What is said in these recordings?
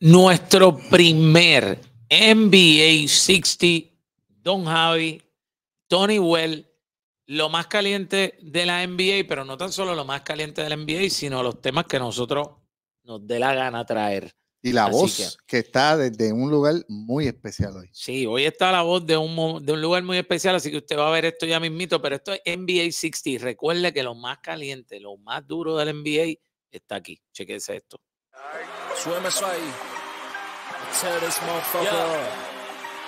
nuestro primer NBA 60, Don Javi, Tony Well, lo más caliente de la NBA, pero no tan solo lo más caliente de la NBA, sino los temas que nosotros nos dé la gana traer. Y la voz que, está desde un lugar muy especial hoy. Sí, hoy está la voz de un, de un lugar muy especial, así que usted va a ver esto ya mismito, pero esto es NBA 60. Recuerde que lo más caliente, lo más duro del NBA está aquí. Chequense esto. Suéme eso ahí. Tear this motherfucker yeah.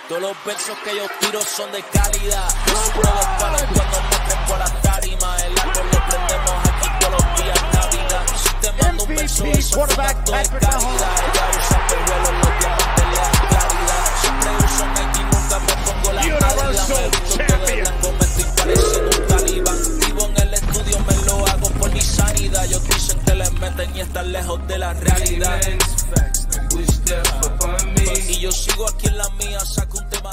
Todos los versos que yo tiro son de calidad. Los pruebas para cuando muestren por la tarima. El árbol lo prendemos aquí todos los días Navidad. Si te mando un verso, es un acto de calidad. Ella usa pejuelos, los diamantes le dan claridad. Siempre uso Nike, nunca me pongo la calidad. Me visto todo el blanco, me estoy pareciendo un talibán. Vivo en el estudio, me lo hago por mi sanidad. Yo quise que les meten y estar lejos de la realidad. We y yo sigo aquí en la mía, saco un tema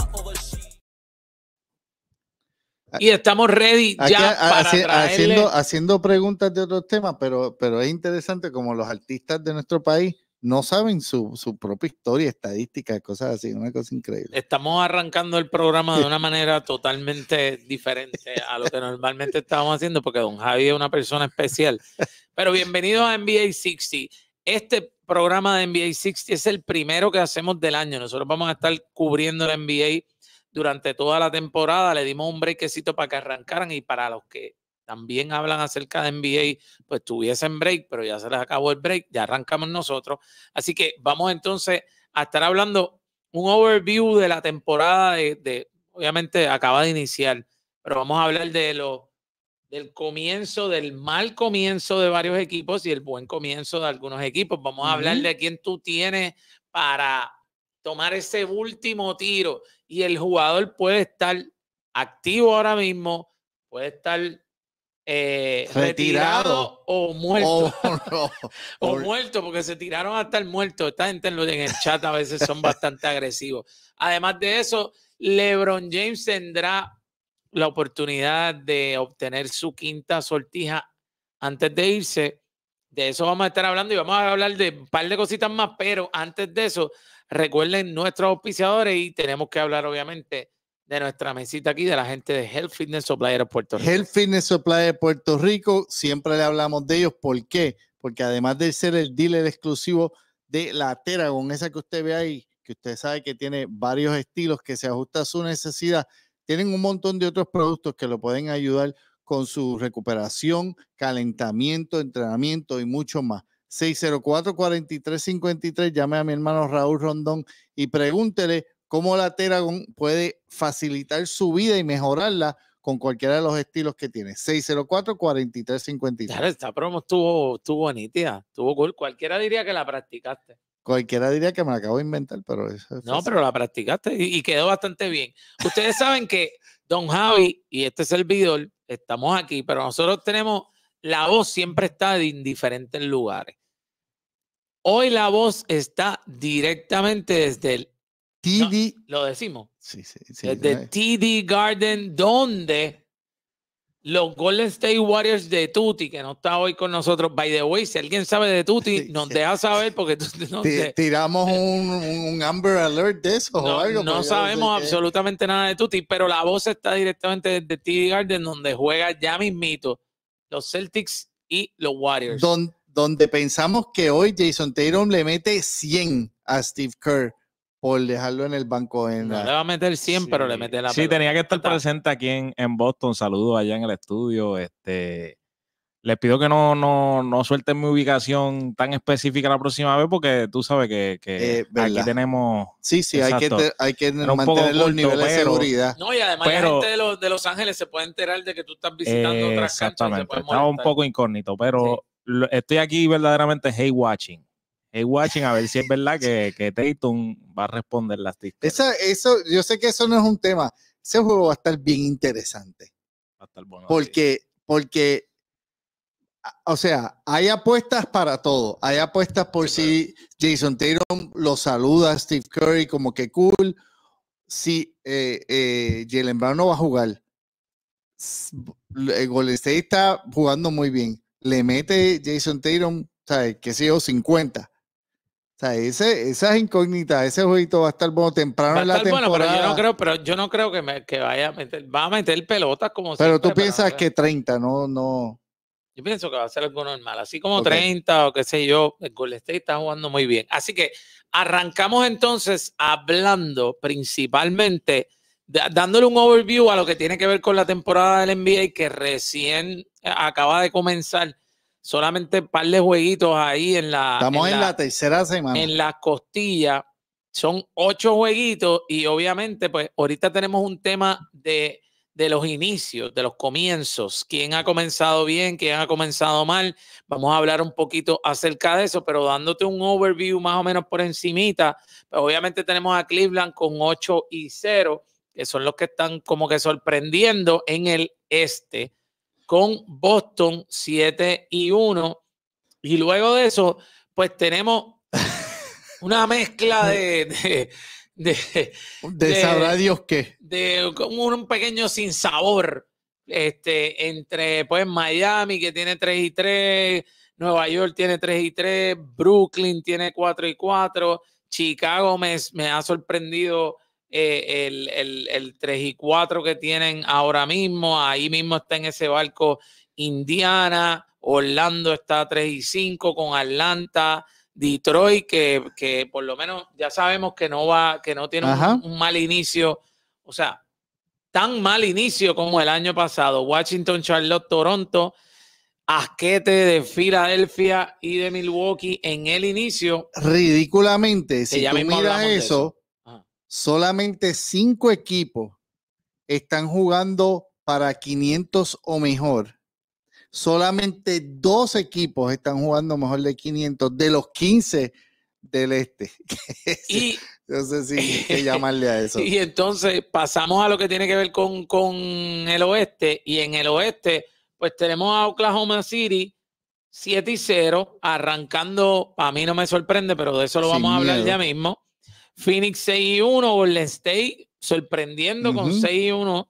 Y estamos ready ya haciendo, preguntas de otros temas, pero, pero es interesante como los artistas de nuestro país no saben su, propia historia, estadística, cosas así, una cosa increíble. Estamos arrancando el programa de una manera totalmente diferente a lo que normalmente estamos haciendo, porque Don Javi es una persona especial. Pero bienvenido a NBA 60. Este programa de NBA 60 es el primero que hacemos del año. Nosotros vamos a estar cubriendo la NBA durante toda la temporada. Le dimos un brequecito para que arrancaran y para los que también hablan acerca de NBA, pues tuviesen break, pero ya se les acabó el break, ya arrancamos nosotros. Así que vamos entonces a estar hablando un overview de la temporada de, de obviamente acaba de iniciar, pero vamos a hablar de los del comienzo, del mal comienzo de varios equipos y el buen comienzo de algunos equipos. Vamos a hablar de quién tú tienes para tomar ese último tiro y el jugador puede estar activo ahora mismo, puede estar eh, retirado, o oh, muerto. o muerto, porque se tiraron hasta el muerto. Esta gente en el chat a veces son bastante agresivos. Además de eso, LeBron James tendrá la oportunidad de obtener su quinta sortija antes de irse. De eso vamos a estar hablando y vamos a hablar de un par de cositas más, pero antes de eso, recuerden nuestros auspiciadores y tenemos que hablar obviamente de nuestra mesita aquí, de la gente de Health Fitness Supply de Puerto Rico. Health Fitness Supply de Puerto Rico, siempre le hablamos de ellos. ¿Por qué? Porque además de ser el dealer exclusivo de la Teragon, esa que usted ve ahí, que usted sabe que tiene varios estilos que se ajusta a su necesidad, tienen un montón de otros productos que lo pueden ayudar con su recuperación, calentamiento, entrenamiento y mucho más. 604-4353, llame a mi hermano Raúl Rondón y pregúntele cómo la Teragon puede facilitar su vida y mejorarla con cualquiera de los estilos que tiene. 604-4353. Claro, esta promo estuvo, estuvo estuvo cool. Cualquiera diría que la practicaste. Cualquiera diría que me acabo de inventar, pero eso No, pero la practicaste y, quedó bastante bien. Ustedes saben que Don Javi y este servidor estamos aquí, pero nosotros tenemos la voz siempre está en diferentes lugares. Hoy la voz está directamente desde el TD. lo decimos. Sí, sí, sí. Desde eh. TD Garden, donde los Golden State Warriors de Tuti, que no está hoy con nosotros. By the way, si alguien sabe de Tuti, nos deja saber porque tiramos un, un, Amber Alert de eso no, o algo. No sabemos absolutamente nada de Tuti, pero la voz está directamente desde TD Garden, donde juega ya mismito los Celtics y los Warriors. donde pensamos que hoy Jason Tatum le mete 100 a Steve Kerr por dejarlo en el banco. En le va a meter 100, pero le mete la. Sí, tenía que estar presente aquí en, Boston. Saludos allá en el estudio. Este, les pido que no, no, no suelten mi ubicación tan específica la próxima vez, porque tú sabes que, eh, aquí tenemos. Sí, sí, hay que, hay que mantener los niveles de seguridad. No, y además la gente de los, Ángeles se puede enterar de que tú estás visitando otras canchas. Exactamente, estaba un poco incógnito, pero estoy aquí verdaderamente hate watching hey, watching a ver si es verdad que, que Tatum va a responder las esa, eso Yo sé que eso no es un tema. Ese juego va a estar bien interesante. Va a estar bueno. Porque, o sea, hay apuestas para todo. Hay apuestas por si Jason Tatum lo saluda a Steve Curry como que cool. Si eh, eh, Jalen Brown no va a jugar. El eh, Golden está jugando muy bien. Le mete Jason Tatum, ¿sabes? Que sigo 50. O sea, ese, esas incógnitas, ese jueguito va a estar bueno temprano en la temporada. Bueno, pero yo no creo, pero yo no creo que, me, que vaya a meter, va a meter pelotas como Pero tú piensas que 30, no, no. Yo pienso que va a ser algo normal, así como 30 o qué sé yo, el Golden State está jugando muy bien. Así que arrancamos entonces hablando principalmente, dándole un overview a lo que tiene que ver con la temporada del NBA que recién acaba de comenzar solamente un par de jueguitos ahí en la. Estamos en, la, tercera semana. En las costillas. Son ocho jueguitos y obviamente, pues ahorita tenemos un tema de, los inicios, de los comienzos. ¿Quién ha comenzado bien? ¿Quién ha comenzado mal? Vamos a hablar un poquito acerca de eso, pero dándote un overview más o menos por encimita. Pues, obviamente tenemos a Cleveland con 8 y 0, que son los que están como que sorprendiendo en el este con Boston 7 y 1. Y luego de eso, pues tenemos una mezcla de, de de, sabrá Dios qué. De un pequeño sinsabor este, entre pues Miami que tiene 3 y 3, Nueva York tiene 3 y 3, Brooklyn tiene 4 y 4, Chicago me, me ha sorprendido eh, el, el, 3 y 4 que tienen ahora mismo. Ahí mismo está en ese barco Indiana, Orlando está 3 y 5 con Atlanta, Detroit, que, por lo menos ya sabemos que no va, que no tiene un, mal inicio. O sea, tan mal inicio como el año pasado. Washington, Charlotte, Toronto, asquete de Filadelfia y de Milwaukee en el inicio. Ridículamente, si tú miras eso, solamente cinco equipos están jugando para 500 o mejor. Solamente dos equipos están jugando mejor de 500 de los 15 del este. no sé si que llamarle a eso. Y entonces pasamos a lo que tiene que ver con, con el oeste. Y en el oeste, pues tenemos a Oklahoma City 7 y 0, arrancando. A mí no me sorprende, pero de eso lo vamos a hablar ya mismo. Phoenix 6 y 1, Golden State sorprendiendo con 6 y 1,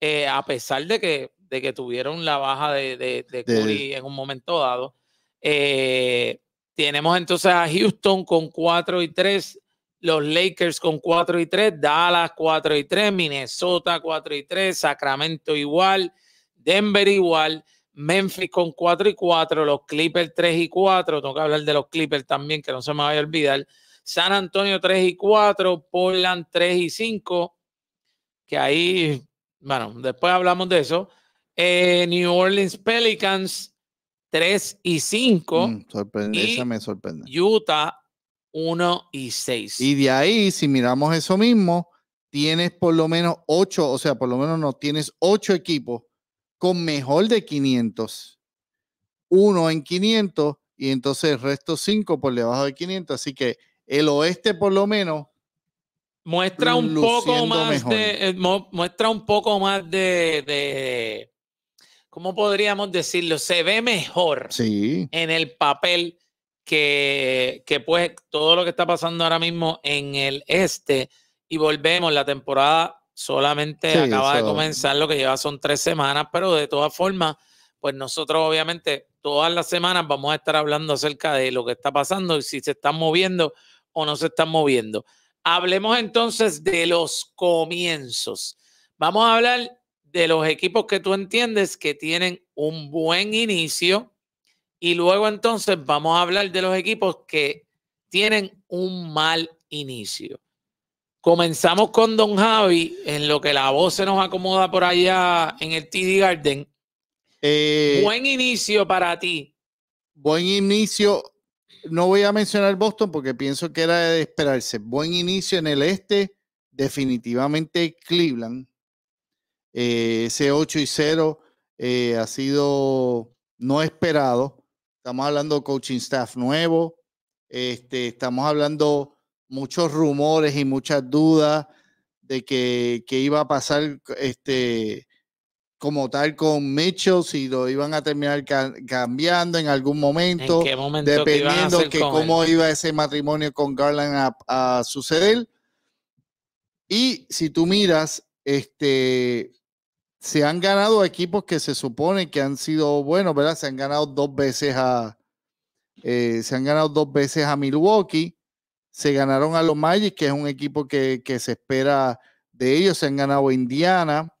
eh, a pesar de que, de que tuvieron la baja de, de, de Curry en un momento dado. Eh, tenemos entonces a Houston con 4 y 3, los Lakers con 4 y 3, Dallas 4 y 3, Minnesota 4 y 3, Sacramento igual, Denver igual, Memphis con 4 y 4, los Clippers 3 y 4, tengo que hablar de los Clippers también, que no se me vaya a olvidar, San Antonio 3 y 4, Portland 3 y 5, que ahí, bueno, después hablamos de eso. Eh, New Orleans Pelicans 3 y 5. Mm, sorprende, me sorprende. Utah 1 y 6. Y de ahí, si miramos eso mismo, tienes por lo menos 8, o sea, por lo menos no, tienes 8 equipos con mejor de 500. Uno en 500 y entonces resto 5 por debajo de 500. Así que el oeste por lo menos muestra un poco más de eh, muestra un poco más de, cómo podríamos decirlo se ve mejor sí. en el papel que, pues todo lo que está pasando ahora mismo en el este y volvemos la temporada solamente acaba de comenzar lo que lleva son tres semanas pero de todas formas pues nosotros obviamente todas las semanas vamos a estar hablando acerca de lo que está pasando y si se están moviendo o no se están moviendo. Hablemos entonces de los comienzos. Vamos a hablar de los equipos que tú entiendes que tienen un buen inicio y luego entonces vamos a hablar de los equipos que tienen un mal inicio. Comenzamos con Don Javi, en lo que la voz se nos acomoda por allá en el TD Garden. Eh, buen inicio para ti. Buen inicio no voy a mencionar Boston porque pienso que era de esperarse. Buen inicio en el este, definitivamente Cleveland. Eh, ese 8 y 0 eh, ha sido no esperado. Estamos hablando de coaching staff nuevo. Este, estamos hablando muchos rumores y muchas dudas de que, que iba a pasar este, como tal con Mitchell, si lo iban a terminar cambiando en algún momento, dependiendo que, cómo iba ese matrimonio con Garland a, suceder. Y si tú miras, este, se han ganado equipos que se supone que han sido buenos, ¿verdad? Se han ganado dos veces a, eh, se han ganado dos veces a Milwaukee, se ganaron a los Magic, que es un equipo que, que se espera de ellos, se han ganado a Indiana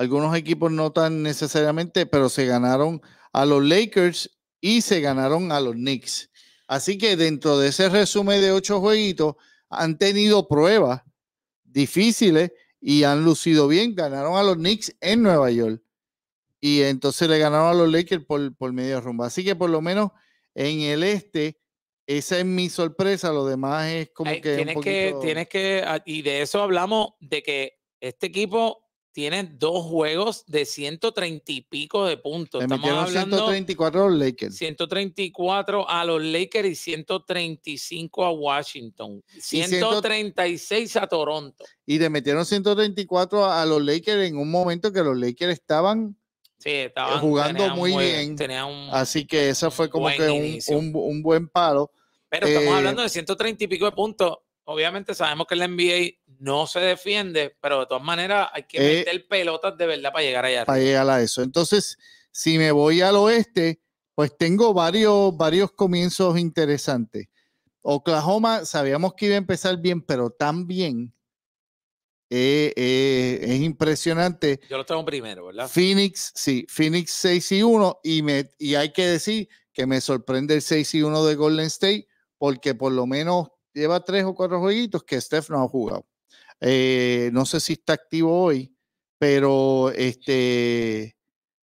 algunos equipos no tan necesariamente, pero se ganaron a los Lakers y se ganaron a los Knicks. Así que dentro de ese resumen de ocho jueguitos, han tenido pruebas difíciles y han lucido bien. Ganaron a los Knicks en Nueva York. Y entonces le ganaron a los Lakers por, por medio rumba. Así que por lo menos en el este, esa es mi sorpresa. Lo demás es como que. que, tienes que. Ah, y de eso hablamos, de que este equipo tiene dos juegos de 130 y pico de puntos. Estamos hablando 134 a los Lakers. 134 a los Lakers y 135 a Washington. 136 a Toronto. Y le metieron 134 a los Lakers en un momento que los Lakers estaban, jugando muy bien. Así que eso fue como que un, buen paro. Pero estamos eh, hablando de 130 y pico de puntos. Obviamente sabemos que la NBA no se defiende, pero de todas maneras hay que eh, meter pelotas de verdad para llegar allá. Para llegar a eso. Entonces, si me voy al oeste, pues tengo varios, varios comienzos interesantes. Oklahoma, sabíamos que iba a empezar bien, pero también eh, eh, es impresionante. Yo lo tengo primero, ¿verdad? Phoenix, sí, Phoenix 6 y 1, y, me, y hay que decir que me sorprende el 6 y 1 de Golden State, porque por lo menos lleva tres o cuatro jueguitos que Steph no ha jugado. Eh, no sé si está activo hoy, pero este,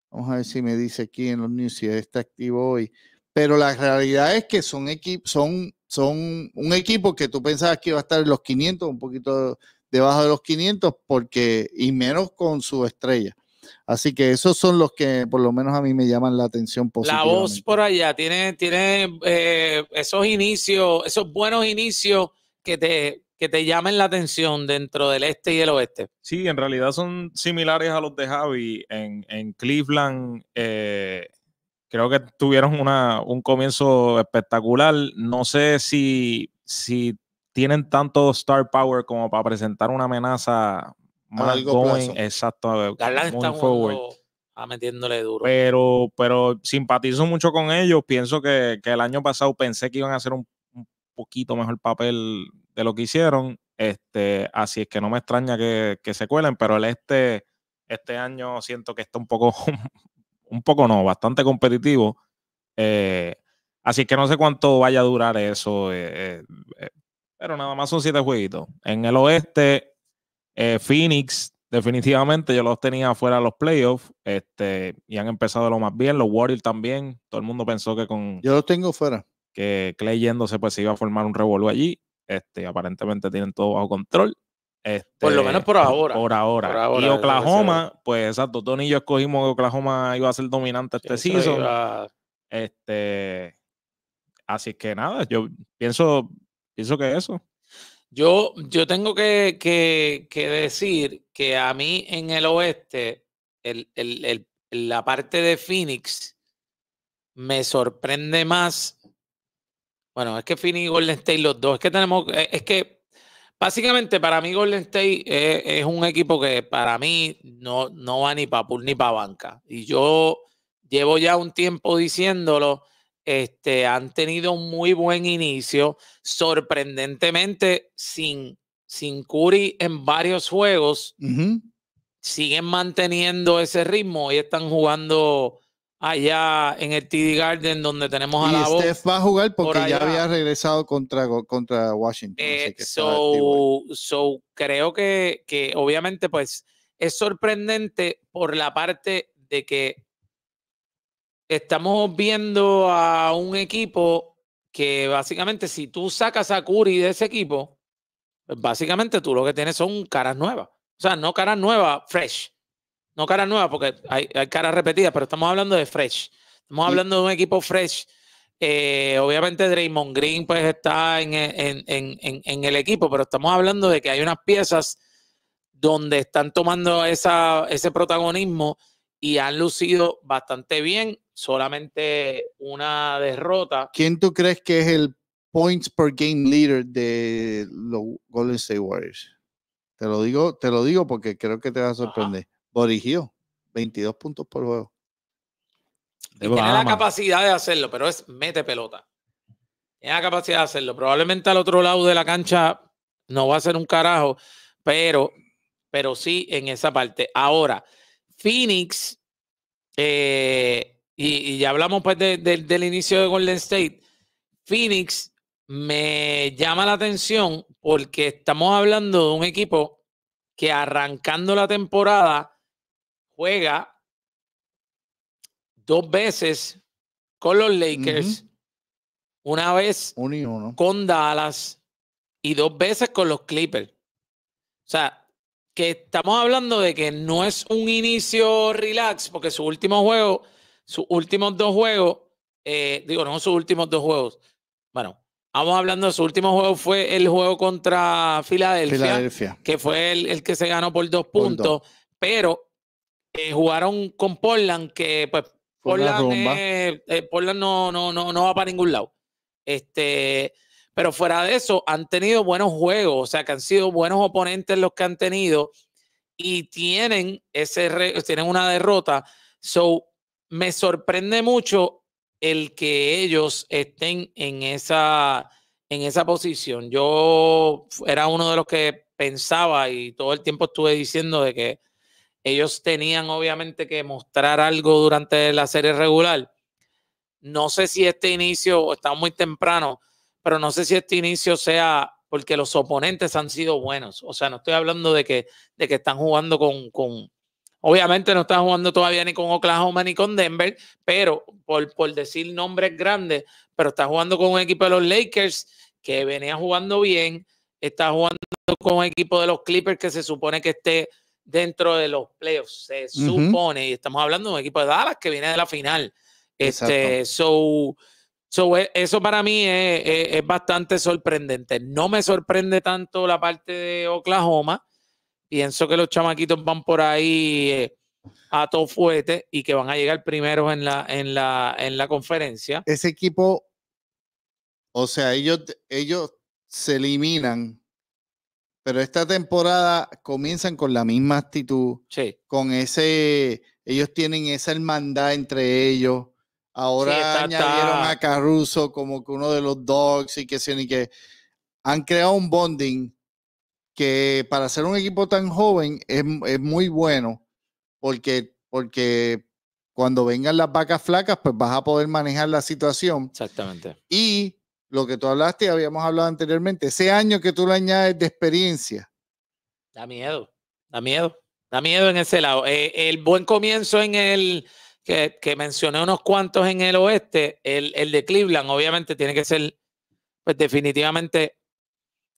vamos a ver si me dice aquí en los news si está activo hoy. Pero la realidad es que son, son, son un equipo que tú pensabas que iba a estar en los 500, un poquito debajo de los 500, porque, y menos con su estrella. Así que esos son los que por lo menos a mí me llaman la atención La voz por allá tiene, tiene eh, esos inicios, esos buenos inicios que te, que te llamen la atención dentro del este y el oeste. Sí, en realidad son similares a los de Javi. En, Cleveland eh, creo que tuvieron una, un comienzo espectacular. No sé si, si tienen tanto star power como para presentar una amenaza más going, exacto, eh, Garland está a metiéndole duro. Pero, pero simpatizo mucho con ellos. Pienso que, el año pasado pensé que iban a hacer un poquito mejor papel de lo que hicieron. Este, así es que no me extraña que, se cuelen, pero el este, este año siento que está un poco, un poco no, bastante competitivo. Eh, así que no sé cuánto vaya a durar eso, eh, eh, pero nada más son siete jueguitos. En el oeste, Phoenix, definitivamente yo los tenía fuera de los playoffs este, y han empezado lo más bien. Los Warriors también, todo el mundo pensó que con... Yo los tengo fuera. Que Clay yéndose pues se iba a formar un revuelo allí este, aparentemente tienen todo bajo control. por lo este, menos por ahora. Por ahora. y Oklahoma, pues exacto, Tony y yo escogimos que Oklahoma iba a ser dominante este season. Este, así que nada, yo pienso, pienso que eso. Yo, yo tengo que, decir que a mí en el oeste, la parte de Phoenix me sorprende más bueno, es que Fini y Golden State los dos. Es que tenemos, eh, es que básicamente para mí Golden State eh, es, un equipo que para mí no, no va ni para pool ni para banca. Y yo llevo ya un tiempo diciéndolo. Este, han tenido un muy buen inicio, sorprendentemente sin, sin Curry en varios juegos, siguen manteniendo ese ritmo y están jugando allá en el TD Garden donde tenemos a la voz. Steph va a jugar porque ya había regresado contra, contra Washington. Eh, so, creo que, obviamente pues es sorprendente por la parte de que estamos viendo a un equipo que básicamente si tú sacas a Curry de ese equipo, pues, básicamente tú lo que tienes son caras nuevas. O sea, no caras nuevas, fresh no caras nuevas, porque hay, caras repetidas, pero estamos hablando de Fresh. Estamos hablando de un equipo Fresh. Eh, obviamente Draymond Green pues está en, el equipo, pero estamos hablando de que hay unas piezas donde están tomando ese protagonismo y han lucido bastante bien, solamente una derrota. ¿Quién tú crees que es el points per game leader de los Golden State Warriors? Te lo digo, te lo digo porque creo que te va a sorprender corrigió 22 puntos por juego. tiene la capacidad de hacerlo, pero es mete pelota. Tiene la capacidad de hacerlo. Probablemente al otro lado de la cancha no va a ser un carajo, pero, pero sí en esa parte. Ahora, Phoenix, eh, y, ya hablamos pues del inicio de Golden State, Phoenix me llama la atención porque estamos hablando de un equipo que arrancando la temporada juega dos veces con los Lakers, una vez con Dallas y dos veces con los Clippers. O sea, que estamos hablando de que no es un inicio relax, porque su último juego, sus últimos dos juegos, eh, digo, no sus últimos dos juegos. Bueno, vamos hablando de su último juego, fue el juego contra Filadelfia, que fue el, que se ganó por dos puntos, pero jugaron con Portland, que pues eh, Portland, no, no, no, no va para ningún lado. Este, pero fuera de eso, han tenido buenos juegos, o sea, que han sido buenos oponentes los que han tenido y tienen, ese tienen una derrota. So, me sorprende mucho el que ellos estén en esa, en esa posición. Yo era uno de los que pensaba y todo el tiempo estuve diciendo de que ellos tenían obviamente que mostrar algo durante la serie regular. No sé si este inicio está muy temprano, pero no sé si este inicio sea porque los oponentes han sido buenos. O sea, no estoy hablando de que, de que están jugando con, con, obviamente no están jugando todavía ni con Oklahoma ni con Denver, pero por, por decir nombres grandes, pero está jugando con un equipo de los Lakers que venía jugando bien, está jugando con un equipo de los Clippers que se supone que esté dentro de los playoffs, se supone, y estamos hablando de un equipo de Dallas que viene de la final. Este, so, so, eh, eso para mí es, bastante sorprendente. No me sorprende tanto la parte de Oklahoma. Pienso que los chamaquitos van por ahí eh, a todo fuerte y que van a llegar primeros en la, en la, en la conferencia. Ese equipo, o sea, ellos, ellos se eliminan pero esta temporada comienzan con la misma actitud, sí. con ese, ellos tienen esa hermandad entre ellos. Ahora añadieron a Caruso como que uno de los dogs y que y que han creado un bonding que para ser un equipo tan joven es, es muy bueno, porque, porque cuando vengan las vacas flacas, pues vas a poder manejar la situación. Exactamente. Y lo que tú hablaste habíamos hablado anteriormente, ese año que tú lo añades de experiencia. Da miedo, da miedo, da miedo en ese lado. Eh, el buen comienzo en el que, mencioné unos cuantos en el oeste, el, el de Cleveland, obviamente tiene que ser, pues definitivamente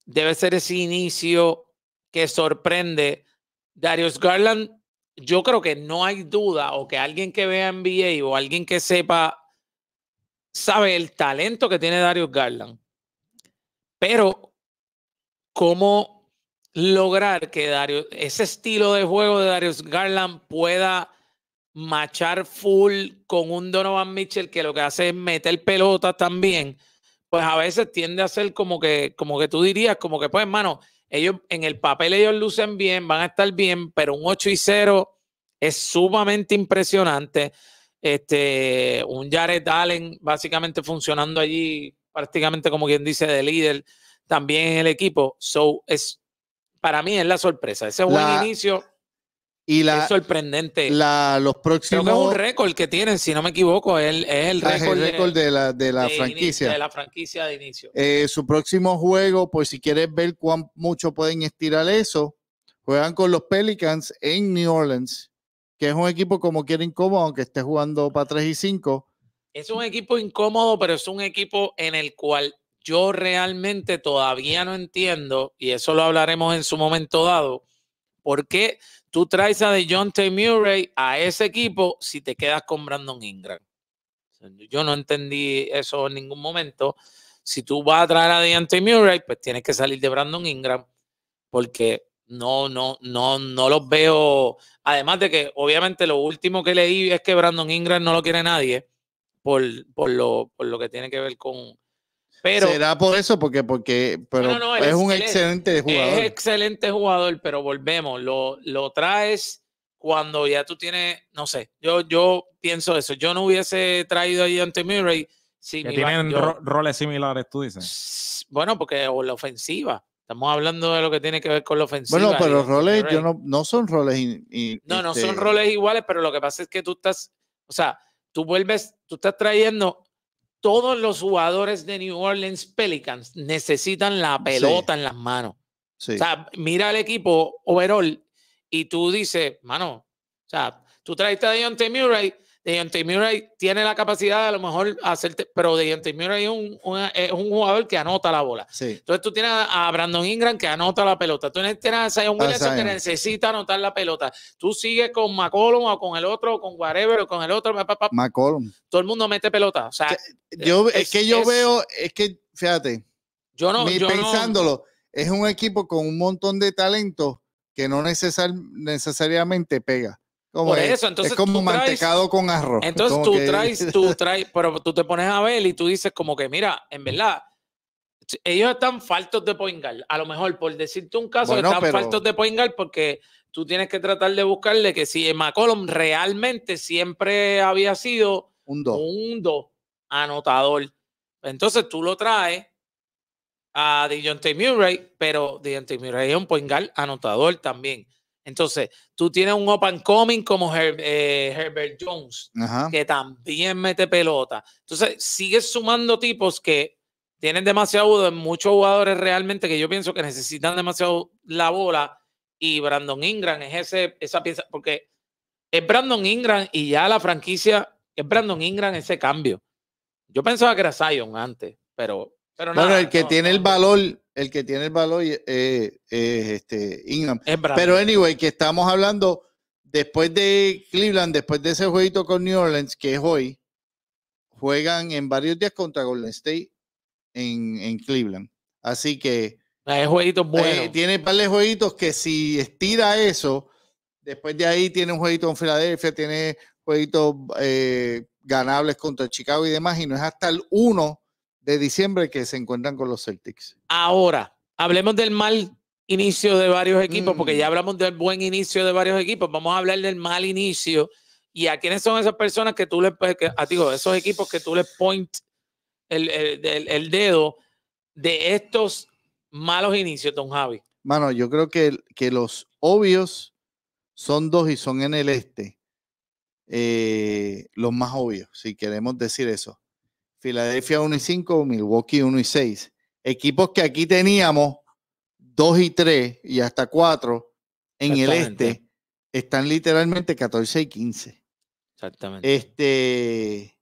debe ser ese inicio que sorprende. Darius Garland, yo creo que no hay duda o que alguien que vea NBA o alguien que sepa sabe el talento que tiene Darius Garland, pero cómo lograr que Darius, ese estilo de juego de Darius Garland pueda machar full con un Donovan Mitchell que lo que hace es meter pelota también, pues a veces tiende a ser como que, como que tú dirías, como que pues hermano, ellos en el papel ellos lucen bien, van a estar bien, pero un 8 y 0 es sumamente impresionante. Este, un Jared Allen básicamente funcionando allí prácticamente como quien dice de líder también en el equipo. So, es, para mí es la sorpresa. Ese buen inicio y la, es sorprendente. los próximos, Creo que es un récord que tienen, si no me equivoco, es, el ah, récord, de, la, de la franquicia. de la franquicia de inicio. Eh, su próximo juego, pues si quieres ver cuán mucho pueden estirar eso, juegan con los Pelicans en New Orleans que es un equipo como quiera incómodo, aunque esté jugando para 3 y 5. Es un equipo incómodo, pero es un equipo en el cual yo realmente todavía no entiendo, y eso lo hablaremos en su momento dado, por qué tú traes a DeJounte Murray a ese equipo si te quedas con Brandon Ingram. Yo no entendí eso en ningún momento. Si tú vas a traer a DeJounte Murray, pues tienes que salir de Brandon Ingram porque no, no, no, no los veo. Además de que, obviamente, lo último que leí es que Brandon Ingram no lo quiere nadie por, lo, que tiene que ver con. Pero, Será por eso, porque, porque pero es, un excelente jugador. Es excelente jugador, pero volvemos, lo, lo traes cuando ya tú tienes, no sé, yo, yo pienso eso. Yo no hubiese traído a ante Murray. Si que tienen roles similares, tú dices. Bueno, porque o la ofensiva. Estamos hablando de lo que tiene que ver con la ofensiva. Bueno, pero roles no, son roles. In, no, no este, son roles iguales, pero lo que pasa es que tú estás, o sea, tú vuelves, tú estás trayendo todos los jugadores de New Orleans Pelicans necesitan la pelota en las manos. O sea, mira al equipo overall y tú dices, mano, o sea, tú traes a Deontay Murray Deontay Murray tiene la capacidad de a lo mejor hacerte, pero de Murray es un, es un jugador que anota la bola. Entonces tú tienes a Brandon Ingram que anota la pelota. Tú tienes a Zion Williamson que necesita anotar la pelota. Tú sigues con McCollum o con el otro, o con whatever, o con el otro. McCollum. Todo el mundo mete pelota. Eh, es, que yo veo, es que, fíjate, yo no, yo pensándolo, es un equipo con un montón de talento que no necesariamente pega eso, entonces. Es como mantecado con arroz. Entonces tú traes, tú traes, pero tú te pones a ver y tú dices, como que, mira, en verdad, ellos están faltos de poingal. A lo mejor, por decirte un caso, están faltos de poingal porque tú tienes que tratar de buscarle que si McCollum realmente siempre había sido un anotador. Entonces tú lo traes a DJ Murray, pero Dejounte Murray es un poingal anotador también. Entonces, tú tienes un open coming como eh, Herbert Jones, que también mete pelota. Entonces, sigues sumando tipos que tienen demasiado muchos jugadores realmente que yo pienso que necesitan demasiado la bola. Y Brandon Ingram es ese, esa pieza, porque es Brandon Ingram y ya la franquicia es Brandon Ingram ese cambio. Yo pensaba que era Zion antes, pero, pero Bueno, el que tiene el valor el que tiene el valor eh, es, este Ingram. Pero anyway, que estamos hablando después de Cleveland, después de ese jueguito con New Orleans, que es hoy, juegan en varios días contra Golden State en, Cleveland. Así que... Es jueguito eh, bueno. tiene un par jueguitos que si estira eso, después de ahí tiene un jueguito en Filadelfia, tiene jueguitos eh, ganables contra Chicago y demás, y no es hasta el 1 de diciembre que se encuentran con los Celtics. Ahora, hablemos del mal inicio de varios equipos, porque ya mm. hablamos del buen inicio de varios equipos, vamos a hablar del mal inicio. ¿Y a quiénes son esas personas que tú les, que, a, ah, digo, esos equipos que tú les point el, dedo de estos malos inicios, Don Javi? Mano, yo creo que, que los obvios son dos y son en el este. Eh, los más obvios, si queremos decir eso. Filadelfia 1 y 5, Milwaukee 1 y 6. Equipos que aquí teníamos 2 y 3 y hasta 4 en el este están literalmente 14 y 15. Exactamente. Este,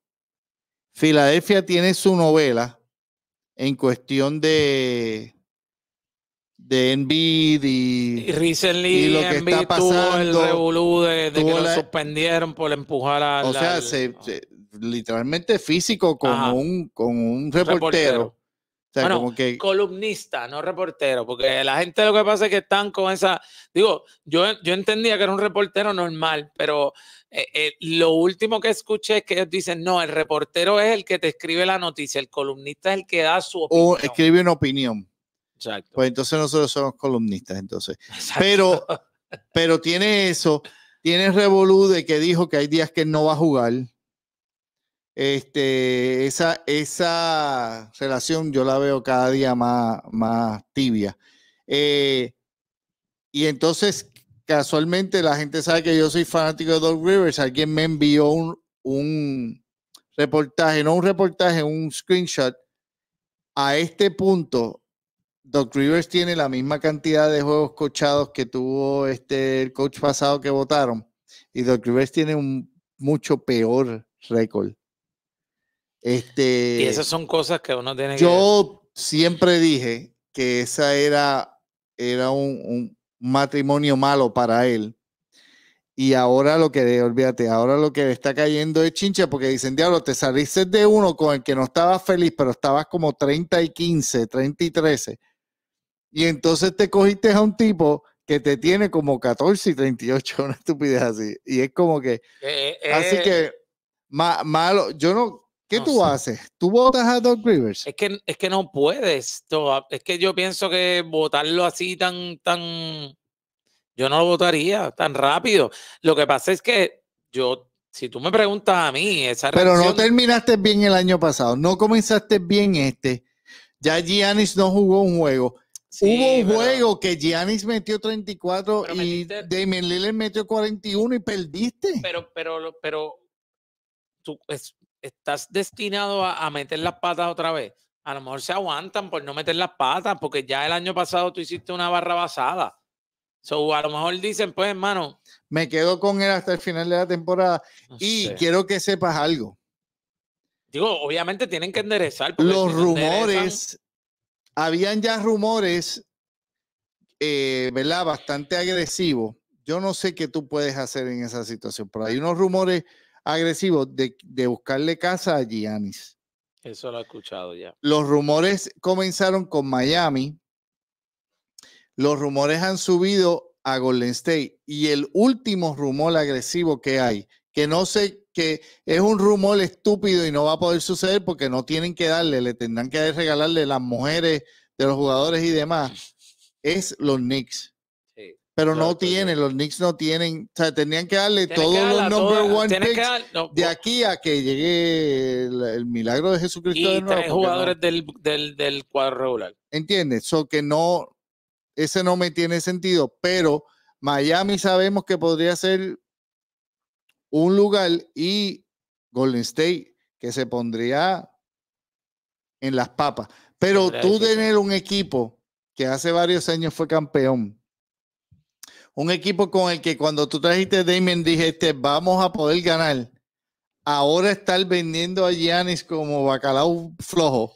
Filadelfia tiene su novela en cuestión de de Envid y, y lo que está pasando. el revolú de, que lo suspendieron por empujar a. O sea, se, oh literalmente físico con, un, un reportero. columnista, no reportero, porque la gente lo que pasa es que están con esa, digo, yo, yo entendía que era un reportero normal, pero eh, eh, lo último que escuché es que ellos dicen, no, el reportero es el que te escribe la noticia, el columnista es el que da su opinión. O escribe una opinión. Exacto. Pues entonces nosotros somos columnistas, entonces. Pero, pero tiene eso, tiene Revolú de que dijo que hay días que no va a jugar. Este, esa, esa relación yo la veo cada día más, más tibia. Eh, y entonces, casualmente, la gente sabe que yo soy fanático de Doc Rivers. Alguien me envió un, reportaje, no un reportaje, un screenshot. A este punto, Doc Rivers tiene la misma cantidad de juegos cochados que tuvo este, el coach pasado que votaron. Y Doc Rivers tiene un mucho peor récord este, y esas son cosas que uno tiene yo siempre dije que esa era, era un, matrimonio malo para él. Y ahora lo que, olvídate, ahora lo que le está cayendo es chincha porque dicen, diablo, te saliste de uno con el que no estabas feliz, pero estabas como 30 y 15, 30 y 13. Y entonces te cogiste a un tipo que te tiene como 14 y 38, una estupidez así. Y es como que... Eh, así eh, que, malo, yo no, ¿Qué tú haces? ¿Tú votas a Doc Rivers? Es que, es que no puedes. Ah, es que yo pienso que votarlo así tan, tan. Yo no lo votaría tan rápido. Lo que pasa es que yo, si tú me preguntas a mí, esa Pero no terminaste bien el año pasado, no comenzaste bien este. Ya Giannis no jugó un juego. Hubo un juego que Giannis metió 34 y Damien Lillard metió 41 y perdiste. Pero, pero, pero, tú, es, estás destinado a, meter las patas otra vez. A lo mejor se aguantan por no meter las patas, porque ya el año pasado tú hiciste una barra basada. So, a lo mejor dicen, pues, hermano. Me quedo con él hasta el final de la temporada. y quiero que sepas algo. Digo, obviamente tienen que enderezar. Los rumores, habían ya rumores, eh, ¿verdad? Bastante agresivos. Yo no sé qué tú puedes hacer en esa situación, pero hay unos rumores agresivo de, buscarle casa a Giannis. Eso lo he escuchado ya. Los rumores comenzaron con Miami. Los rumores han subido a Golden State. Y el último rumor agresivo que hay, que no sé, que es un rumor estúpido y no va a poder suceder porque no tienen que darle, le tendrán que regalarle las mujeres de los jugadores y demás, es los Knicks. Pero no tienen, los Knicks no tienen, o sea, tenían que darle todos los number one de aquí a que llegue el, milagro de Jesucristo los de jugadores del, cuadro regular. ¿Entiendes? eso que no, ese no me tiene sentido, pero Miami sabemos que podría ser un lugar y Golden State que se pondría en las papas. Pero tú tener un equipo que hace varios años fue campeón un equipo con el que cuando tú trajiste a Damien dijiste vamos a poder ganar, ahora estar vendiendo a Giannis como bacalao flojo.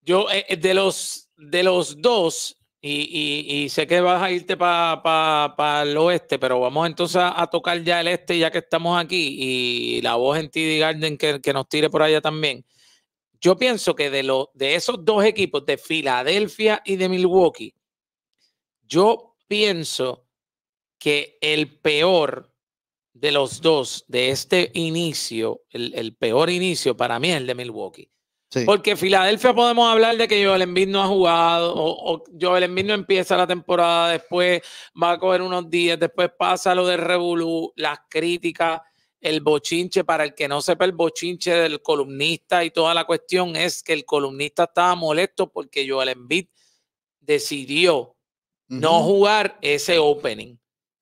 Yo, eh, eh, de, los, de los dos, y, sé que vas a irte para el oeste, pero vamos entonces a, tocar ya el este, ya que estamos aquí, y la voz en TD Garden que, nos tire por allá también. Yo pienso que de, lo, de esos dos equipos, de Filadelfia y de Milwaukee, yo pienso que el peor de los dos de este inicio, el, peor inicio para mí es el de Milwaukee. Porque Filadelfia podemos hablar de que Joel Embiid no ha jugado, o, Joel Embiid no empieza la temporada, después va a coger unos días, después pasa lo de Revolú, las críticas, el bochinche. Para el que no sepa, el bochinche del columnista y toda la cuestión es que el columnista estaba molesto porque Joel Embiid decidió no jugar ese opening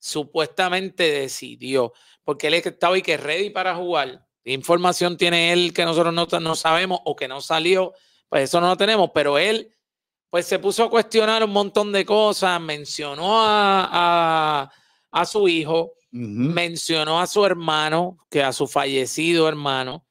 supuestamente decidió, porque él estaba y que ready para jugar. información tiene él que nosotros no, no sabemos o que no salió? Pues eso no lo tenemos, pero él pues se puso a cuestionar un montón de cosas, mencionó a, su hijo, mencionó a su hermano, que a su fallecido hermano.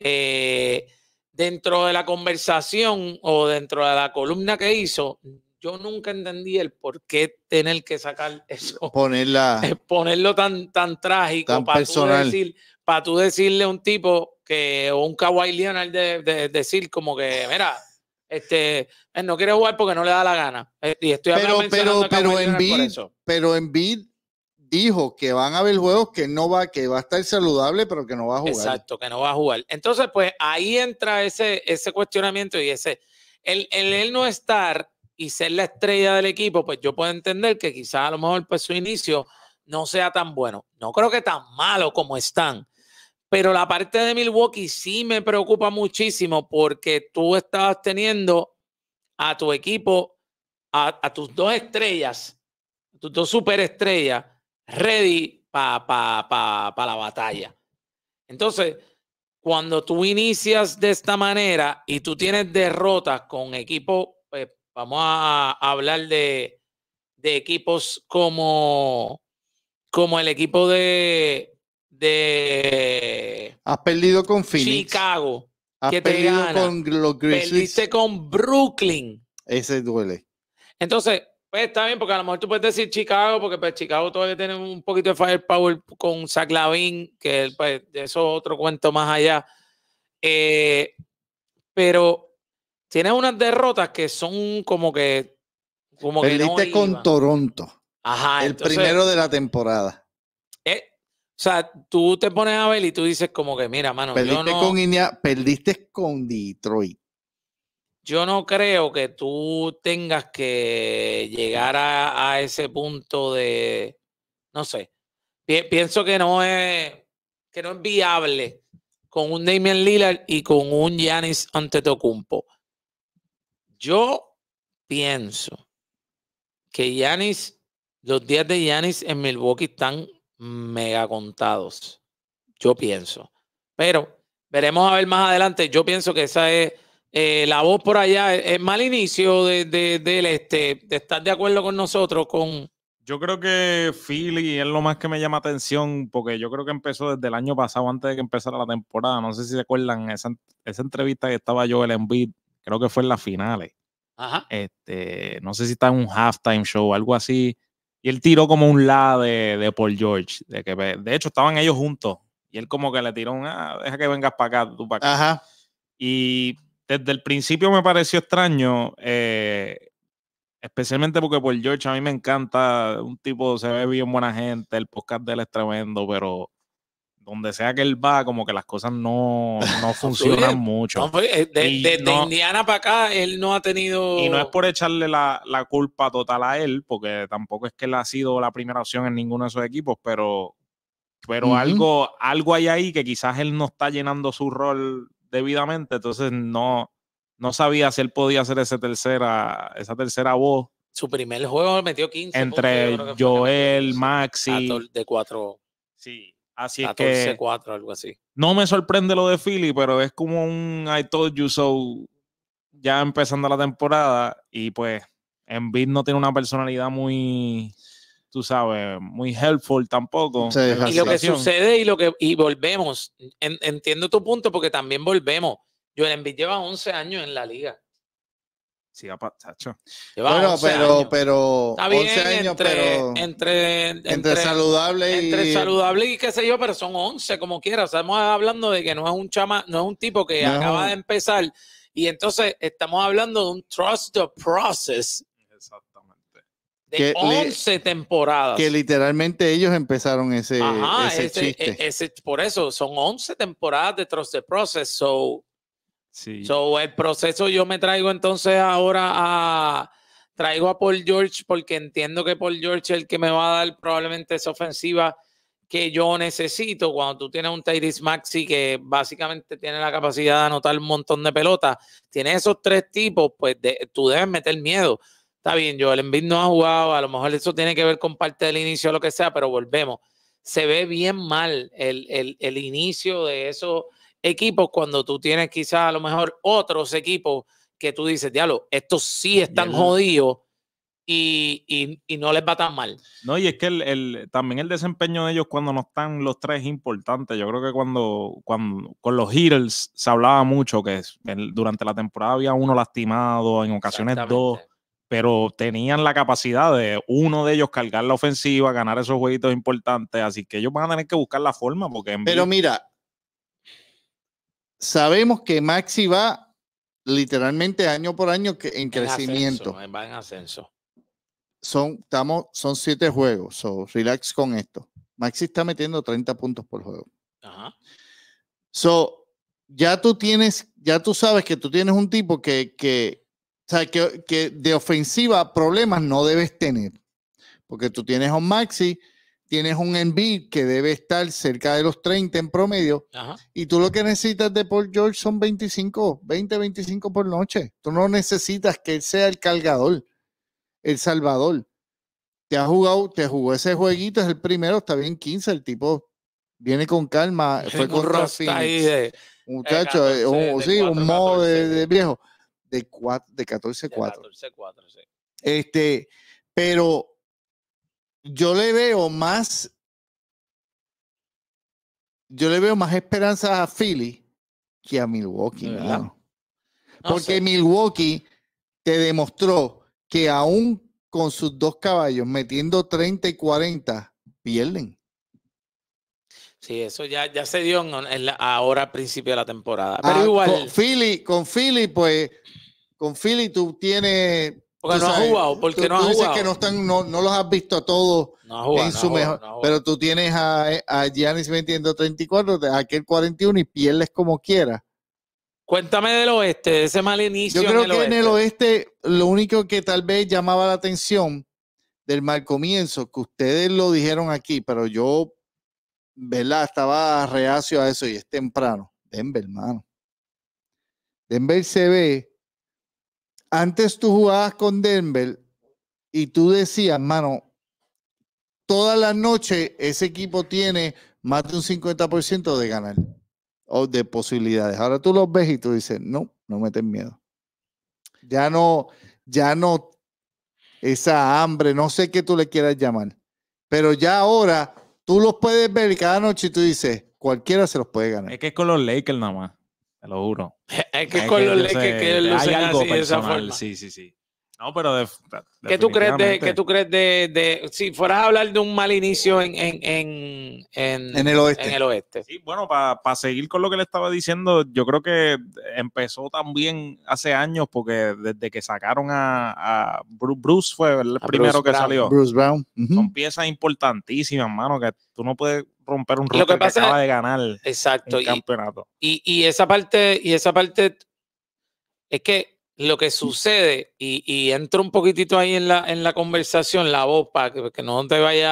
Eh, dentro de la conversación o dentro de la columna que hizo, yo nunca entendí el por qué tener que sacar eso. Ponerla, eh, ponerlo tan, tan trágico para, Tú para tú decirle a un tipo que, o un kawaii Leonard de, decir como que, mira, este, él eh, no quiere jugar porque no le da la gana. Eh, y estoy pero, pero, pero en Bid, pero en Bid dijo que van a haber juegos que no va, que va a estar saludable, pero que no va a jugar. Exacto, que no va a jugar. Entonces, pues ahí entra ese, ese cuestionamiento y ese, el, el él no estar y ser la estrella del equipo, pues yo puedo entender que quizás a lo mejor pues, su inicio no sea tan bueno. No creo que tan malo como están. Pero la parte de Milwaukee sí me preocupa muchísimo porque tú estabas teniendo a tu equipo, a, tus dos estrellas, tus dos superestrellas, ready para pa, la batalla. Entonces, cuando tú inicias de esta manera y tú tienes derrotas con equipo Vamos a hablar de, equipos como, como el equipo de, Has perdido con Phoenix. Chicago. Has perdido con los Grizzlies. Perdiste con Brooklyn. Ese duele. Entonces, pues está bien, porque a lo mejor tú puedes decir Chicago, porque pues Chicago todavía tiene un poquito de firepower con Zach Lavin, que pues, eso es otro cuento más allá. Eh, pero Tienes unas derrotas que son como que. Como Perdiste con Toronto. Ajá. El primero de la temporada. Eh, o sea, tú te pones a Abel y tú dices, como que, mira, mano. Perdiste, con, perdiste con Detroit. Yo no creo que tú tengas que llegar a, ese punto de. No sé. Pienso que no es que no es viable con un Damian Lillard y con un Giannis Antetokounmpo. Yo pienso que Yanis, los días de Yanis en Milwaukee están mega contados. Yo pienso. Pero veremos a ver más adelante. Yo pienso que esa es eh, la voz por allá. E, es mal inicio de, de, este, de estar de acuerdo con nosotros, con, yo creo que Philly es lo más que me llama atención, porque yo creo que empezó desde el año pasado, antes de que empezara la temporada. No sé si se acuerdan esa, esa entrevista que estaba yo el Embiid creo que fue en las finales. Este, no sé si está en un halftime show, o algo así. Y él tiró como un la de, Paul George. De, que, de hecho, estaban ellos juntos. Y él como que le tiró un, ah, deja que vengas para acá, tú para acá. Y desde el principio me pareció extraño, eh, especialmente porque Paul George a mí me encanta, un tipo se ve bien buena gente, el podcast de él es tremendo, pero donde sea que él va, como que las cosas no, no funcionan mucho. Desde pues, eh, Indiana para acá, él no ha tenido... Y no es por echarle la, culpa total a él, porque tampoco es que él ha sido la primera opción en ninguno de esos equipos, pero, pero algo, algo hay ahí que quizás él no está llenando su rol debidamente, entonces no, no sabía si él podía hacer ese tercera, esa tercera voz. Su primer juego metió 15. Entre Joel, Maxi. De cuatro. Sí, Así 4 algo así. No me sorprende lo de Philly, pero es como un I told you so ya empezando la temporada. Y pues, Embiid no tiene una personalidad muy tú sabes, muy helpful tampoco. y lo que sucede y lo que y volvemos, entiendo tu punto porque también volvemos. Yo en Envid lleva 11 años en la liga. Sí, apachacho. Bueno, pero, pero. 11 años, entre, pero. Entre, entre, saludable y. Entre saludable y qué sé yo, pero son 11, como quieras estamos hablando de que no es un chama, no es un tipo que acaba de empezar. Y entonces estamos hablando de un trust the process. Exactamente. De 11 temporadas. Que literalmente ellos empezaron ese. Ajá, ese, e, chiste. por eso, son 11 temporadas de trust the process. So Sí. So, el proceso yo me traigo entonces ahora a traigo a Paul George porque entiendo que Paul George es el que me va a dar probablemente esa ofensiva que yo necesito cuando tú tienes un Tyrese Maxi que básicamente tiene la capacidad de anotar un montón de pelotas, tiene esos tres tipos, pues tú debes meter miedo. Está bien, Joel Embiid no ha jugado, a lo mejor eso tiene que ver con parte del inicio o lo que sea, pero volvemos. Se ve bien mal el, el, el inicio de eso equipos cuando tú tienes quizás a lo mejor otros equipos que tú dices, diablo, estos sí están jodidos y, no les va tan mal. No, y es que también el desempeño de ellos cuando no están los tres es importante. Yo creo que cuando, cuando con los Heaters se hablaba mucho que, durante la temporada había uno lastimado, en ocasiones dos, pero tenían la capacidad de uno de ellos cargar la ofensiva, ganar esos jueguitos importantes. Así que ellos van a tener que buscar la forma porque... pero mira, sabemos que Maxi va literalmente año por año en crecimiento. va en ascenso. Son, estamos, son siete juegos, so relax con esto. Maxi está metiendo 30 puntos por juego. So, ya tú tienes, ya tú sabes que tú tienes un tipo que, que, que, que de ofensiva problemas no debes tener. Porque tú tienes a un Maxi tienes un Embiid que debe estar cerca de los 30 en promedio y tú lo que necesitas de Paul George son 25, 20, 25 por noche. Tú no necesitas que él sea el cargador, el salvador. Te ha jugado, te jugó ese jueguito, es el primero, está bien 15, el tipo viene con calma, fue con Rafi. Eh, Muchacho, eh, un, sí, un modo de, viejo de 14-4. 14-4, sí. Este, pero yo le veo más. Yo le veo más esperanza a Philly que a Milwaukee. Porque Milwaukee te demostró que aún con sus dos caballos metiendo 30 y 40, pierden. Sí, eso ya, se dio ahora al principio de la temporada. Pero ah, igual. Con Philly, con Philly, pues, con Philly tú tienes porque no has jugado, porque no ha dices que no, están, no, los has visto a todos en su mejor. pero tú tienes a, a Giannis metiendo 34, aquel 41 y pierdes como quieras. Cuéntame del oeste, ese mal inicio. Yo creo que en el oeste lo único que tal vez llamaba la atención del mal comienzo, que ustedes lo dijeron aquí, pero yo, ¿verdad? Estaba reacio a eso y es temprano. Denver, hermano. Denver se ve antes tú jugabas con Denver y tú decías, mano, toda la noche ese equipo tiene más de un 50% de ganar o de posibilidades. Ahora tú los ves y tú dices, no, no meten miedo. Ya no, ya no, esa hambre, no sé qué tú le quieras llamar, pero ya ahora tú los puedes ver y cada noche tú dices, cualquiera se los puede ganar. Es que es con los Lakers nada más lo juro. es que con Sí, sí, sí. No, pero de, ¿Qué tú crees de, tú crees de, si fueras a hablar de un mal inicio en, el oeste? el oeste. Sí, bueno, para seguir con lo que le estaba diciendo, yo creo que empezó también hace años, porque desde que sacaron a, Bruce, fue el primero que salió. Bruce Brown. Son piezas importantísimas, hermano, que tú no puedes romper un lo que, pasa, acaba de ganar exacto, el campeonato. y esa parte, y esa parte es que lo que sucede, y, entro un poquitito ahí en la, en la conversación, la voz, para que, no te vaya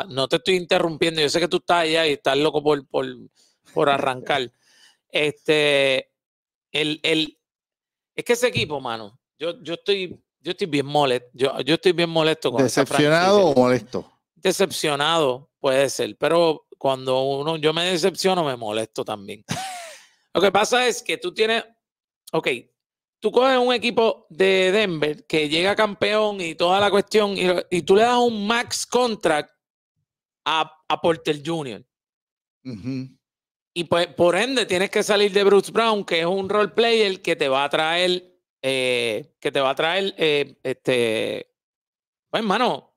a, No te estoy interrumpiendo, yo sé que tú estás allá y estás loco por, por, arrancar. este, el, el, es que ese equipo, mano, yo, yo, estoy, yo estoy bien molesto. Yo, yo estoy bien molesto con ¿Decepcionado o molesto? Decepcionado, puede ser, pero cuando uno, yo me decepciono, me molesto también. lo que pasa es que tú tienes, ok, tú coges un equipo de Denver que llega campeón y toda la cuestión, y, tú le das un max contract a, Porter Jr. Y pues, por ende, tienes que salir de Bruce Brown, que es un role player que te va a traer, eh, que te va a traer, eh, este, pues, hermano,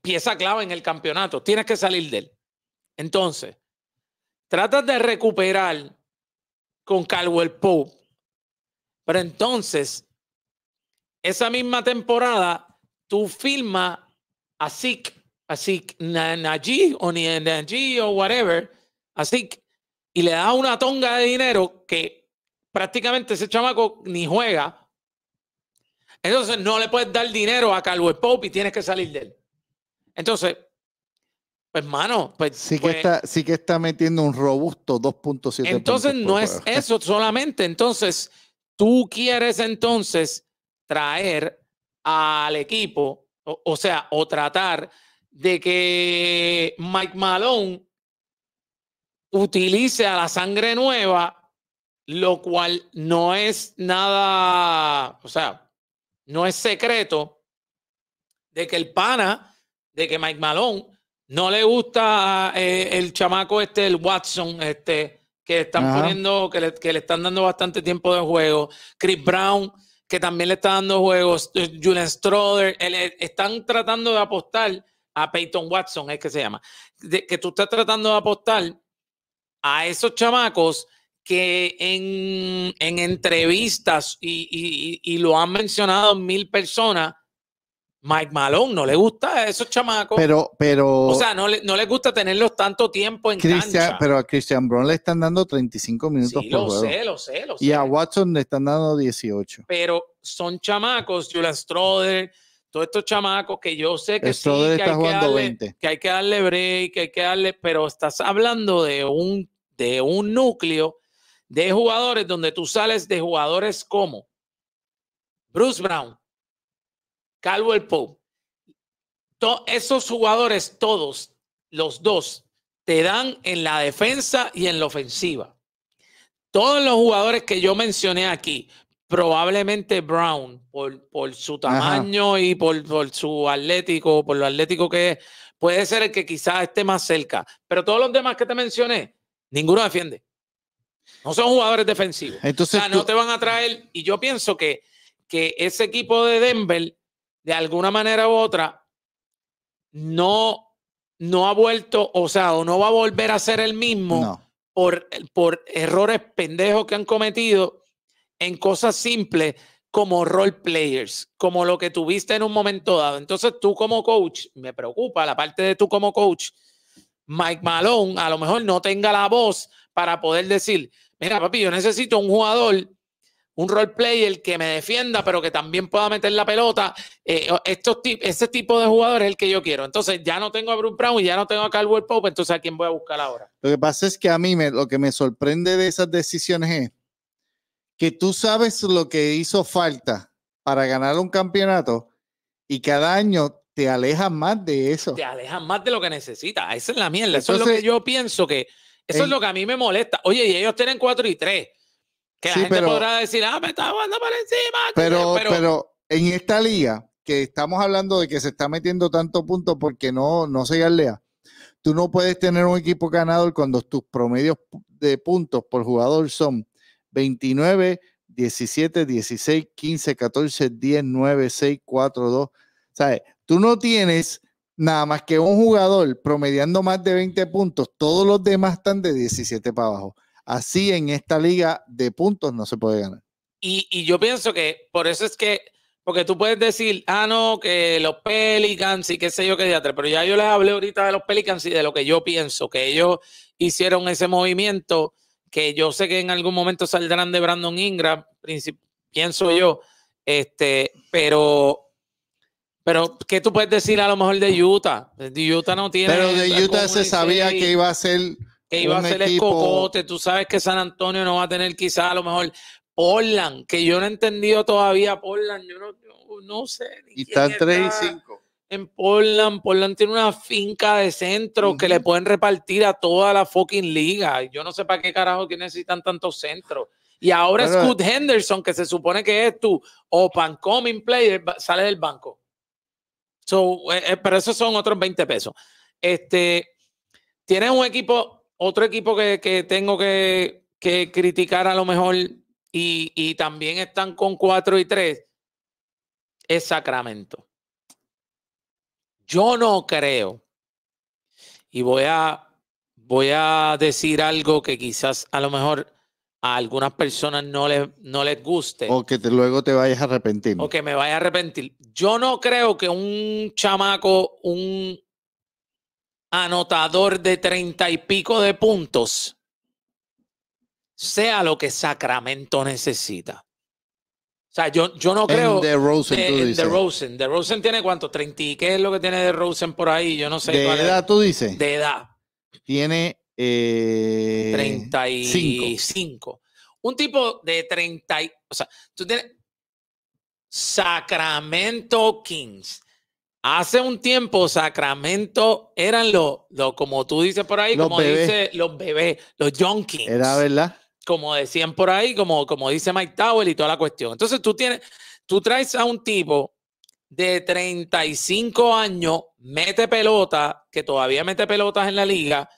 pieza clave en el campeonato. Tienes que salir de él. Entonces, tratas de recuperar con Caldwell Pope pero entonces, esa misma temporada, tú filmas a Sik, a Sik Naji, o Naji, o whatever, a Sik, y le das una tonga de dinero que prácticamente ese chamaco ni juega. Entonces no le puedes dar dinero a Calvo Pope y tienes que salir de él. Entonces, pues mano, pues, sí, que pues está, sí que está metiendo un robusto 2.7. Entonces no es eso solamente. Entonces, Tú quieres entonces traer al equipo, o, sea, o tratar de que Mike Malone utilice a la sangre nueva, lo cual no es nada, o sea, no es secreto de que el pana, de que Mike Malone, no le gusta eh, el chamaco este, el Watson, este, que están poniendo, que le, están dando bastante tiempo de juego. Chris Brown, que también le está dando juegos. Julian Stroder, están tratando de apostar a Peyton Watson, es que se llama. De, que tú estás tratando de apostar a esos chamacos que en, entrevistas y lo han mencionado mil personas Mike Malone no le gusta a esos chamacos. Pero, pero. O sea, no le, les gusta tenerlos tanto tiempo en cancha. Pero a Christian Brown le están dando 35 minutos lo Sé, lo sé, lo sé. Y a Watson le están dando 18. Pero son chamacos, Julian Stroder, todos estos chamacos que yo sé que sí, que hay que darle, 20. Que hay que darle break, que hay que darle. Pero estás hablando de un, de un núcleo de jugadores donde tú sales de jugadores como Bruce Brown. Caldwell Pope, esos jugadores, todos, los dos, te dan en la defensa y en la ofensiva. Todos los jugadores que yo mencioné aquí, probablemente Brown, por, su tamaño y por, su atlético, por lo atlético que es, puede ser el que quizás esté más cerca. Pero todos los demás que te mencioné, ninguno defiende. No son jugadores defensivos. o sea, no te van a traer. Y yo pienso que, que ese equipo de Denver de alguna manera u otra, no, no ha vuelto, o sea, no va a volver a ser el mismo por, por errores pendejos que han cometido en cosas simples como role players, como lo que tuviste en un momento dado. Entonces tú como coach, me preocupa la parte de tú como coach, Mike Malone a lo mejor no tenga la voz para poder decir, mira papi, yo necesito un jugador un role player que me defienda, pero que también pueda meter la pelota. Eh, ese tipo de jugadores es el que yo quiero. Entonces ya no tengo a Bruce Brown y ya no tengo a Caldwell Pope, entonces a quién voy a buscar ahora. Lo que pasa es que a mí me, lo que me sorprende de esas decisiones es que tú sabes lo que hizo falta para ganar un campeonato y cada año te alejas más de eso. Te alejas más de lo que necesitas. Esa es la mierda. eso es lo que yo pienso que... Eso es lo que a mí me molesta. Oye, y ellos tienen 4 y 3 que la gente pero, podrá decir, ah, me está jugando por encima. Pero, pero, en esta liga, que estamos hablando de que se está metiendo tanto punto porque no, no se galea, tú no puedes tener un equipo ganador cuando tus promedios de puntos por jugador son 29, 17, 16, 15, 14, 10, 9, 6, 4, 2. ¿Sabes? Tú no tienes nada más que un jugador promediando más de 20 puntos. Todos los demás están de 17 para abajo. Así en esta liga de puntos no se puede ganar. Y, yo pienso que por eso es que, porque tú puedes decir, ah, no, que los Pelicans y qué sé yo qué teatro, pero ya yo les hablé ahorita de los Pelicans y de lo que yo pienso, que ellos hicieron ese movimiento, que yo sé que en algún momento saldrán de Brandon Ingram, pienso yo, este, pero pero, ¿qué tú puedes decir a lo mejor de Utah? De Utah no tiene. Pero de Utah se sabía que iba a ser que iba a ser el cocote. Tú sabes que San Antonio no va a tener quizá a lo mejor Portland, que yo no he entendido todavía Portland. Yo no, sé. y están 3 y 5. En Portland, Portland tiene una finca de centro que le pueden repartir a toda la fucking liga. Yo no sé para qué carajo que necesitan tantos centros. Y ahora bueno, Henderson, que se supone que es tu open coming player, sale del banco. Eh, eh, pero esos son otros 20 pesos. Este, tiene un equipo otro equipo que, tengo que, criticar a lo mejor y, también están con 4 y 3 es Sacramento. Yo no creo, y voy a, voy a decir algo que quizás a lo mejor a algunas personas no les, no les guste. O que luego te vayas a arrepentir. O que me vaya a arrepentir. Yo no creo que un chamaco, un, anotador de treinta y pico de puntos sea lo que Sacramento necesita. O sea, yo, yo no creo. De Rosen, tú dices. Rosen. De Rosen tiene cuánto? 30 y qué es lo que tiene de Rosen por ahí. Yo no sé. ¿De edad tú dices? De edad. Tiene. Eh, 35. Un tipo de 30. O sea, tú tienes. Sacramento Kings Hace un tiempo, Sacramento eran los, lo, como tú dices por ahí, como bebés. dice los bebés, los junkies. Era verdad. Como decían por ahí, como, como dice Mike Towell y toda la cuestión. Entonces tú tienes, tú traes a un tipo de 35 años, mete pelota, que todavía mete pelotas en la liga,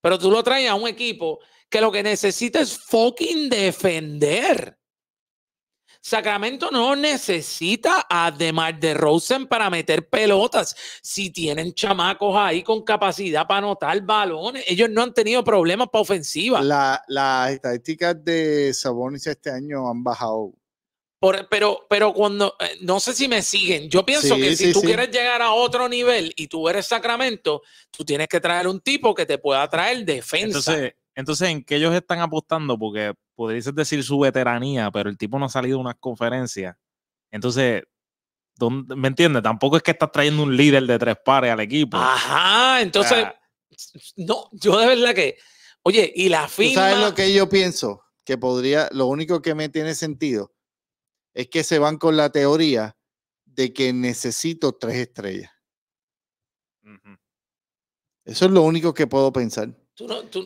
pero tú lo traes a un equipo que lo que necesita es fucking defender. Sacramento no necesita a DeMar DeRozan para meter pelotas. Si tienen chamacos ahí con capacidad para anotar balones, ellos no han tenido problemas para ofensiva. las estadísticas de Sabonis este año han bajado pero, pero cuando, eh, no sé si me siguen, yo pienso que si tú quieres llegar a otro nivel y tú eres Sacramento, tú tienes que traer un tipo que te pueda traer defensa. Entonces, ¿en qué ellos están apostando? Porque podrías decir su veteranía, pero el tipo no ha salido a unas conferencia Entonces, ¿me entiendes? Tampoco es que estás trayendo un líder de tres pares al equipo. Ajá, entonces, no, yo de verdad que, oye, y la firma... ¿Sabes lo que yo pienso? Que podría, lo único que me tiene sentido es que se van con la teoría de que necesito tres estrellas. Eso es lo único que puedo pensar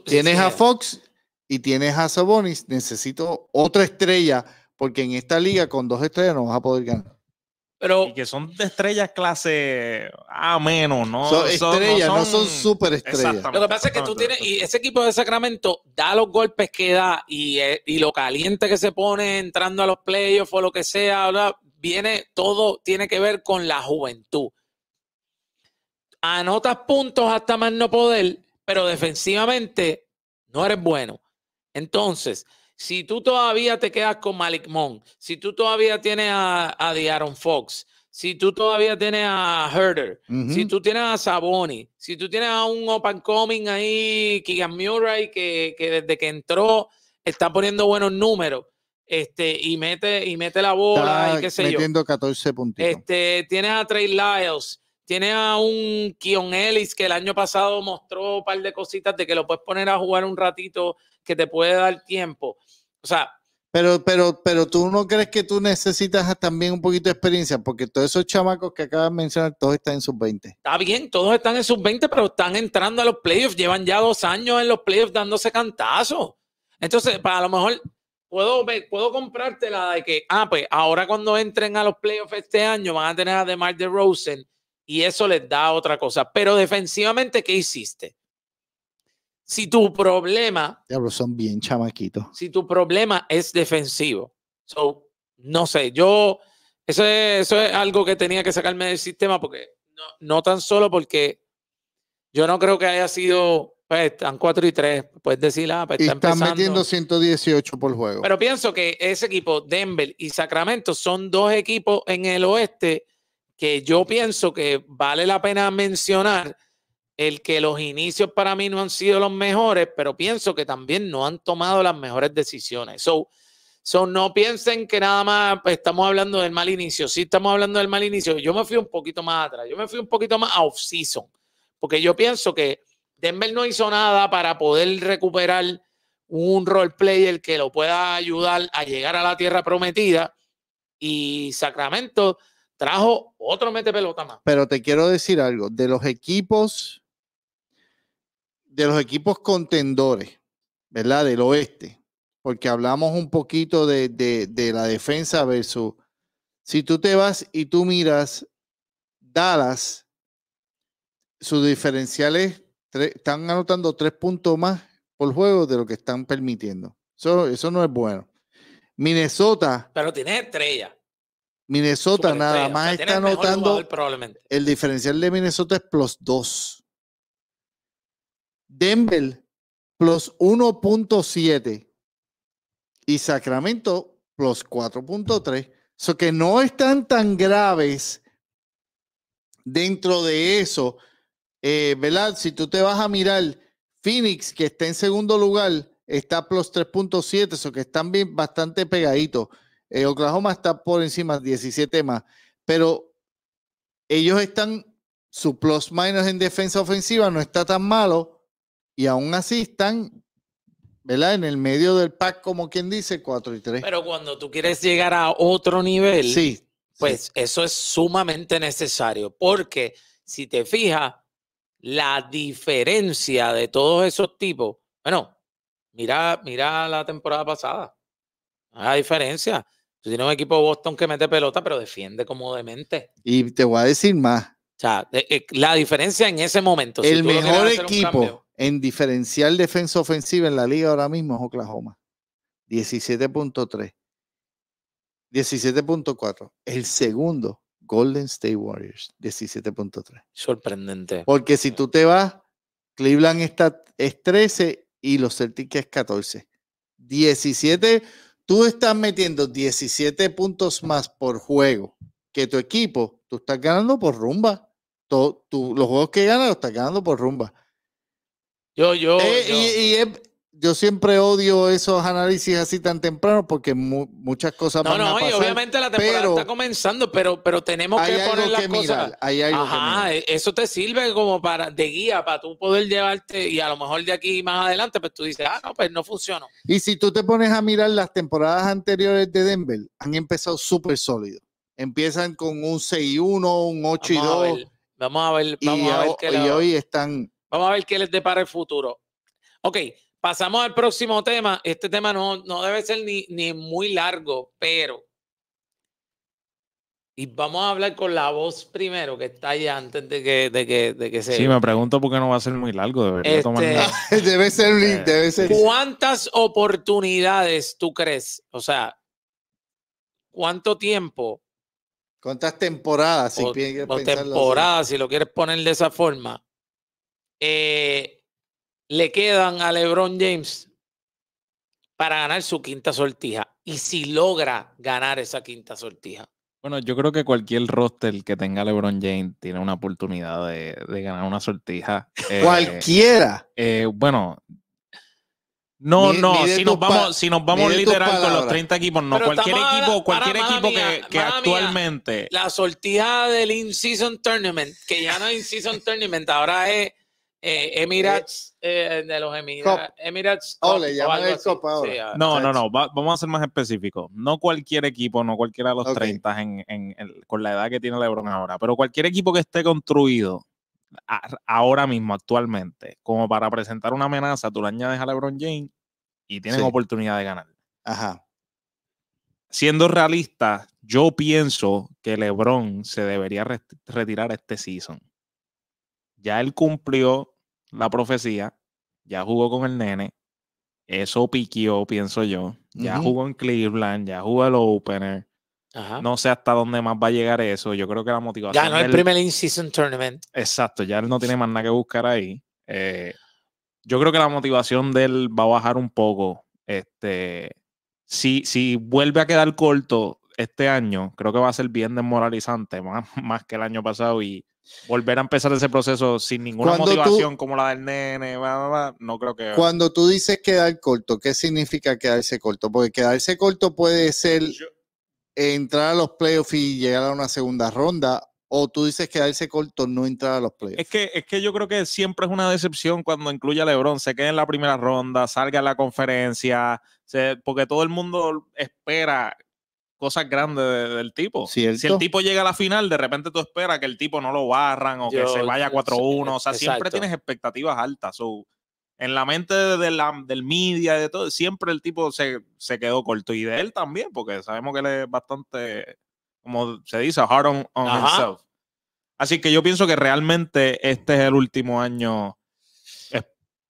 tienes a Fox y tienes a Sabonis. Necesito otra estrella, porque en esta liga con dos estrellas no vas a poder ganar. Pero, y que son de estrellas clase A menos, ¿no? Son estrellas, no son, super estrellas. Lo que pasa es que tú tienes, y ese equipo de Sacramento da los golpes que da y, eh, lo caliente que se pone entrando a los playoffs o lo que sea, ahora viene todo, tiene que ver con la juventud. Anotas puntos hasta más no poder pero defensivamente no eres bueno. Entonces, si tú todavía te quedas con Malik Monk, si tú todavía tienes a, a Fox, si tú todavía tienes a Herder, si tú tienes a Saboni, si tú tienes a un open coming ahí, Kigan Murray, que, desde que entró está poniendo buenos números, este, y mete, y mete la bola, y qué sé metiendo 14 puntitos. Este, tienes a Trey Lyles, tiene a un Kion Ellis que el año pasado mostró un par de cositas de que lo puedes poner a jugar un ratito que te puede dar tiempo. O sea. Pero, pero, pero tú no crees que tú necesitas también un poquito de experiencia, porque todos esos chamacos que acabas de mencionar, todos están en sus 20. Está bien, todos están en sus 20, pero están entrando a los playoffs. Llevan ya dos años en los playoffs dándose cantazos. Entonces, para pues, lo mejor puedo, puedo comprarte la de que, ah, pues ahora cuando entren a los playoffs este año van a tener a DeMar DeRozan y eso les da otra cosa. Pero defensivamente, ¿qué hiciste? Si tu problema. Diablo, son bien chamaquitos. Si tu problema es defensivo. So, no sé, yo. Eso es, algo que tenía que sacarme del sistema, porque no, no tan solo porque yo no creo que haya sido. Pues están 4 y 3. Puedes decir, ah, pues, están metiendo 118 por juego. Pero pienso que ese equipo, Denver y Sacramento, son dos equipos en el oeste que yo pienso que vale la pena mencionar el que los inicios para mí no han sido los mejores, pero pienso que también no han tomado las mejores decisiones. So, no piensen que nada más estamos hablando del mal inicio. Sí, estamos hablando del mal inicio. Yo me fui un poquito más atrás. Yo me fui un poquito más a off-season, porque yo pienso que Denver no hizo nada para poder recuperar un role player que lo pueda ayudar a llegar a la tierra prometida. Y Sacramento trajo otro mete pelota más. Pero te quiero decir algo, de los equipos, de los equipos contendores, ¿verdad? Del oeste, porque hablamos un poquito de, de, la defensa versus, si tú te vas y tú miras Dallas, sus diferenciales están anotando tres puntos más por juego de lo que están permitiendo. Eso, eso no es bueno. Minnesota. Pero tiene estrella. Minnesota nada más está notando El diferencial de Minnesota es plus 2. Denver plus 1.7. Y Sacramento plus 4.3. eso que no están tan graves dentro de eso. Eh, ¿Verdad? Si tú te vas a mirar, Phoenix, que está en segundo lugar, está plus 3.7. eso que están bastante pegaditos. Eh, Oklahoma está por encima, 17 más, pero ellos están, su plus minus en defensa ofensiva no está tan malo y aún así están ¿verdad? En el medio del pack, como quien dice, 4 y 3. Pero cuando tú quieres llegar a otro nivel, sí, pues eso es sumamente necesario, porque si te fijas, la diferencia de todos esos tipos, bueno, mira, mira la temporada pasada, la diferencia. Tiene un equipo Boston que mete pelota, pero defiende como Y te voy a decir más. O sea, eh, eh, la diferencia en ese momento. El mejor equipo en diferencial defensa ofensiva en la liga ahora mismo es Oklahoma. 17.3. 17.4. El segundo, Golden State Warriors, 17.3. Sorprendente. Porque si tú te vas, Cleveland está, es 13 y los Celtics es 14. 17 tú estás metiendo 17 puntos más por juego que tu equipo, tú estás ganando por rumba. los juegos que ganas los estás ganando por rumba. Yo, yo. Eh, y, es, yo siempre odio esos análisis así tan temprano porque muchas cosas no, van a pasar. No, no, obviamente la temporada está comenzando, pero, pero tenemos que poner las que cosas. Mirar, hay algo e, eso te sirve como para de guía para tú poder llevarte y a lo mejor de aquí más adelante pues tú dices, "Ah, no, pues no funcionó." Y si tú te pones a mirar las temporadas anteriores de Denver, han empezado súper sólidos. Empiezan con un 6-1, un 8-2. Vamos a ver, vamos a ver, y, hoy están Vamos a ver qué les depara el futuro. Ok, Pasamos al próximo tema. Este tema no, debe ser ni, muy largo, pero. Y vamos a hablar con la voz primero, que está allá antes de que, se. Sí, me pregunto por qué no va a ser muy largo. Debería este, debe ser, eh, debe ser. ¿Cuántas oportunidades tú crees? O sea, ¿cuánto tiempo? ¿Cuántas temporadas? Si o, si lo quieres poner de esa forma. Eh, le quedan a LeBron James para ganar su quinta sortija. Y si logra ganar esa quinta sortija. Bueno, yo creo que cualquier roster que tenga LeBron James tiene una oportunidad de, ganar una sortija. Eh, Cualquiera. Eh, bueno, no, no, si, nos vamos, si nos vamos literal con los 30 equipos, no, cualquier equipo, cualquier equipo que, actualmente. la sortija del In-Season Tournament, que ya no es In-Season Tournament, ahora es eh, eh, Emirates, eh, de los Emirates. Oh, Emirates ah, No, no, no, vamos a ser más específicos. No cualquier equipo, no cualquiera de los 30 con la edad que tiene LeBron ahora, pero cualquier equipo que esté construido ahora mismo, actualmente, como para presentar una amenaza, tú le añades a LeBron James y tienes oportunidad de ganar. Ajá. Siendo realista, yo pienso que LeBron se debería retirar este season. Ya él cumplió la profecía, ya jugó con el nene, eso piquió, pienso yo. Ya jugó en Cleveland, ya jugó el opener. No sé hasta dónde más va a llegar eso. Yo creo que la motivación. Ya el primer in-season tournament. Exacto, ya no tiene más nada que buscar ahí. Eh, yo creo que la motivación de él va a bajar un poco. Este, si, si vuelve a quedar corto este año, creo que va a ser bien desmoralizante, más, más que el año pasado. Y volver a empezar ese proceso sin ninguna motivación como la del nene, no creo que... Cuando tú dices quedar corto, ¿qué significa quedarse corto? Porque quedarse corto puede ser entrar a los playoffs y llegar a una segunda ronda o tú dices quedarse corto, no entrar a los playoffs. Es que, es que yo creo que siempre es una decepción cuando incluye a LeBron, se quede en la primera ronda, salga a la conferencia, porque todo el mundo espera cosas grandes del tipo. Si el tipo llega a la final, de repente tú esperas que el tipo no lo barran o que se vaya 4-1. O sea, siempre tienes expectativas altas. en la mente del media, de todo, siempre el tipo se, quedó corto. Y de él también, porque sabemos que él es bastante, como se dice, hard on, himself. Así que yo pienso que realmente este es el último año.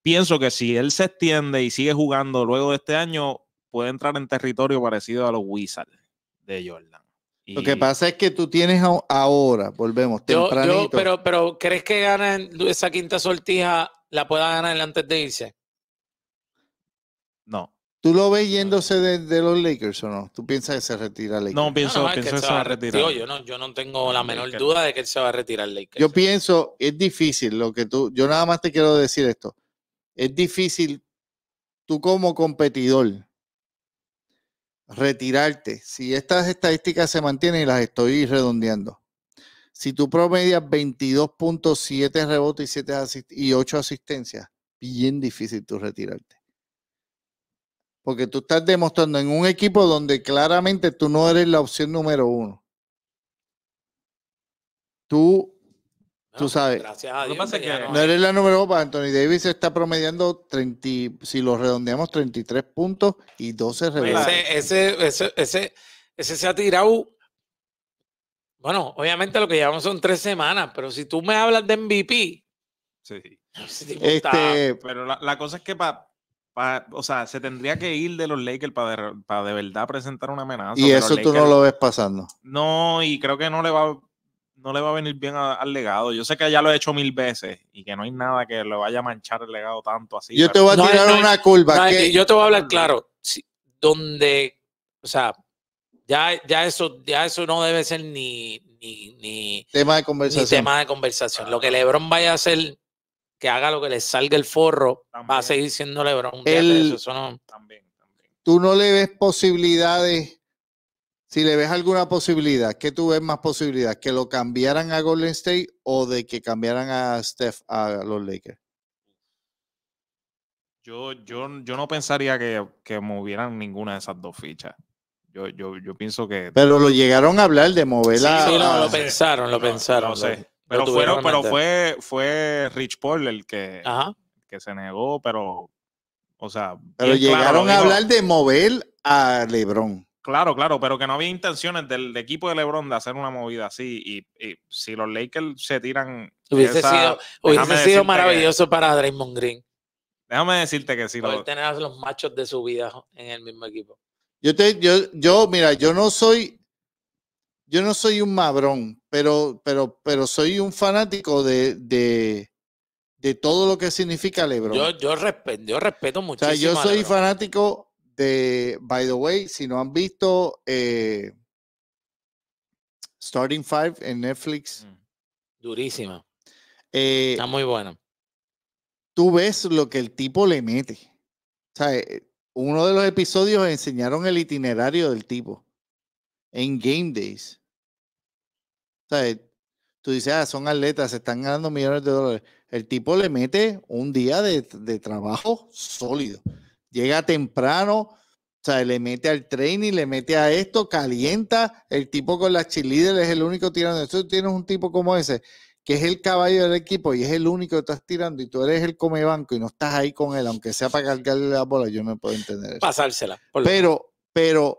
pienso que si él se extiende y sigue jugando luego de este año, puede entrar en territorio parecido a los Wizards de Jordan. Lo que pasa es que tú tienes ahora, volvemos, tempranito. pero, pero, ¿crees que ganan esa quinta sortija la pueda ganar antes de irse? No. ¿Tú lo ves yéndose de, los Lakers o no? ¿Tú piensas que se retira Lakers? No, pienso, pienso que, se, va a retirar. yo, no, yo no tengo la menor duda de que él se va a retirar Lakers. Yo pienso, es difícil lo que tú, yo nada más te quiero decir esto. Es difícil tú como competidor retirarte, si estas estadísticas se mantienen y las estoy redondeando, si tú promedias 22.7 rebotes y, y 8 asistencias, bien difícil tú retirarte. Porque tú estás demostrando en un equipo donde claramente tú no eres la opción número uno. Tú Tú sabes. pasa no eres la número uno. Pues Anthony Davis está promediando 30, si lo redondeamos, 33 puntos y 12 pues rebotes. Ese, ese, se ha tirado. Bueno, obviamente lo que llevamos son tres semanas, pero si tú me hablas de MVP. Sí. Este, pero la, cosa es que para o sea, se tendría que ir de los Lakers para de, verdad presentar una amenaza. Y eso tú no lo ves pasando. No, y creo que no le va, a no le va a venir bien al legado. Yo sé que ya lo he hecho mil veces y que no hay nada que lo vaya a manchar el legado tanto así. Yo te voy a tirar una curva. yo te voy a hablar ah, claro. donde, o sea, ya, ya, eso, ya eso no debe ser ni, tema de conversación. tema de conversación. Lo que Lebron vaya a hacer, que haga lo que le salga el forro, va a seguir siendo Lebron. Tú no le ves posibilidades si le ves alguna posibilidad, ¿qué tú ves más posibilidad? ¿Que lo cambiaran a Golden State o de que cambiaran a Steph a los Lakers? Yo, yo, yo no pensaría que, movieran ninguna de esas dos fichas. Yo, yo, pienso que. Pero lo llegaron a hablar de mover Sí, sí, lo pensaron, lo pensaron. Pero, fueron, pero fue, fue Rich Paul el que, que se negó, pero. O sea. Pero llegaron a hablar de mover a LeBron. Claro, claro, pero que no había intenciones del, equipo de LeBron de hacer una movida así. Y, si los Lakers se tiran. Hubiese sido, maravilloso para Draymond Green. Déjame decirte que sí. Poder tener a los machos de su vida en el mismo equipo. Yo, te, yo, yo, mira, yo no soy. Yo no soy un madrón, pero, pero, pero soy un fanático de, de, todo lo que significa LeBron. Yo, yo, respeto, yo respeto muchísimo. yo soy fanático by the way, si no han visto eh, Starting Five en Netflix. Mm. Durísima. Eh, Está muy buena. Tú ves lo que el tipo le mete. O eh, uno de los episodios enseñaron el itinerario del tipo en Game Days. O tú dices, ah, son atletas, se están ganando millones de dólares. El tipo le mete un día de, de trabajo sólido llega temprano, o sea, le mete al training, le mete a esto, calienta. El tipo con las él es el único tirando. Tú tienes un tipo como ese, que es el caballo del equipo y es el único que estás tirando y tú eres el comebanco y no estás ahí con él, aunque sea para cargarle la bola, yo no puedo entender eso. Pasársela. Pero, pero,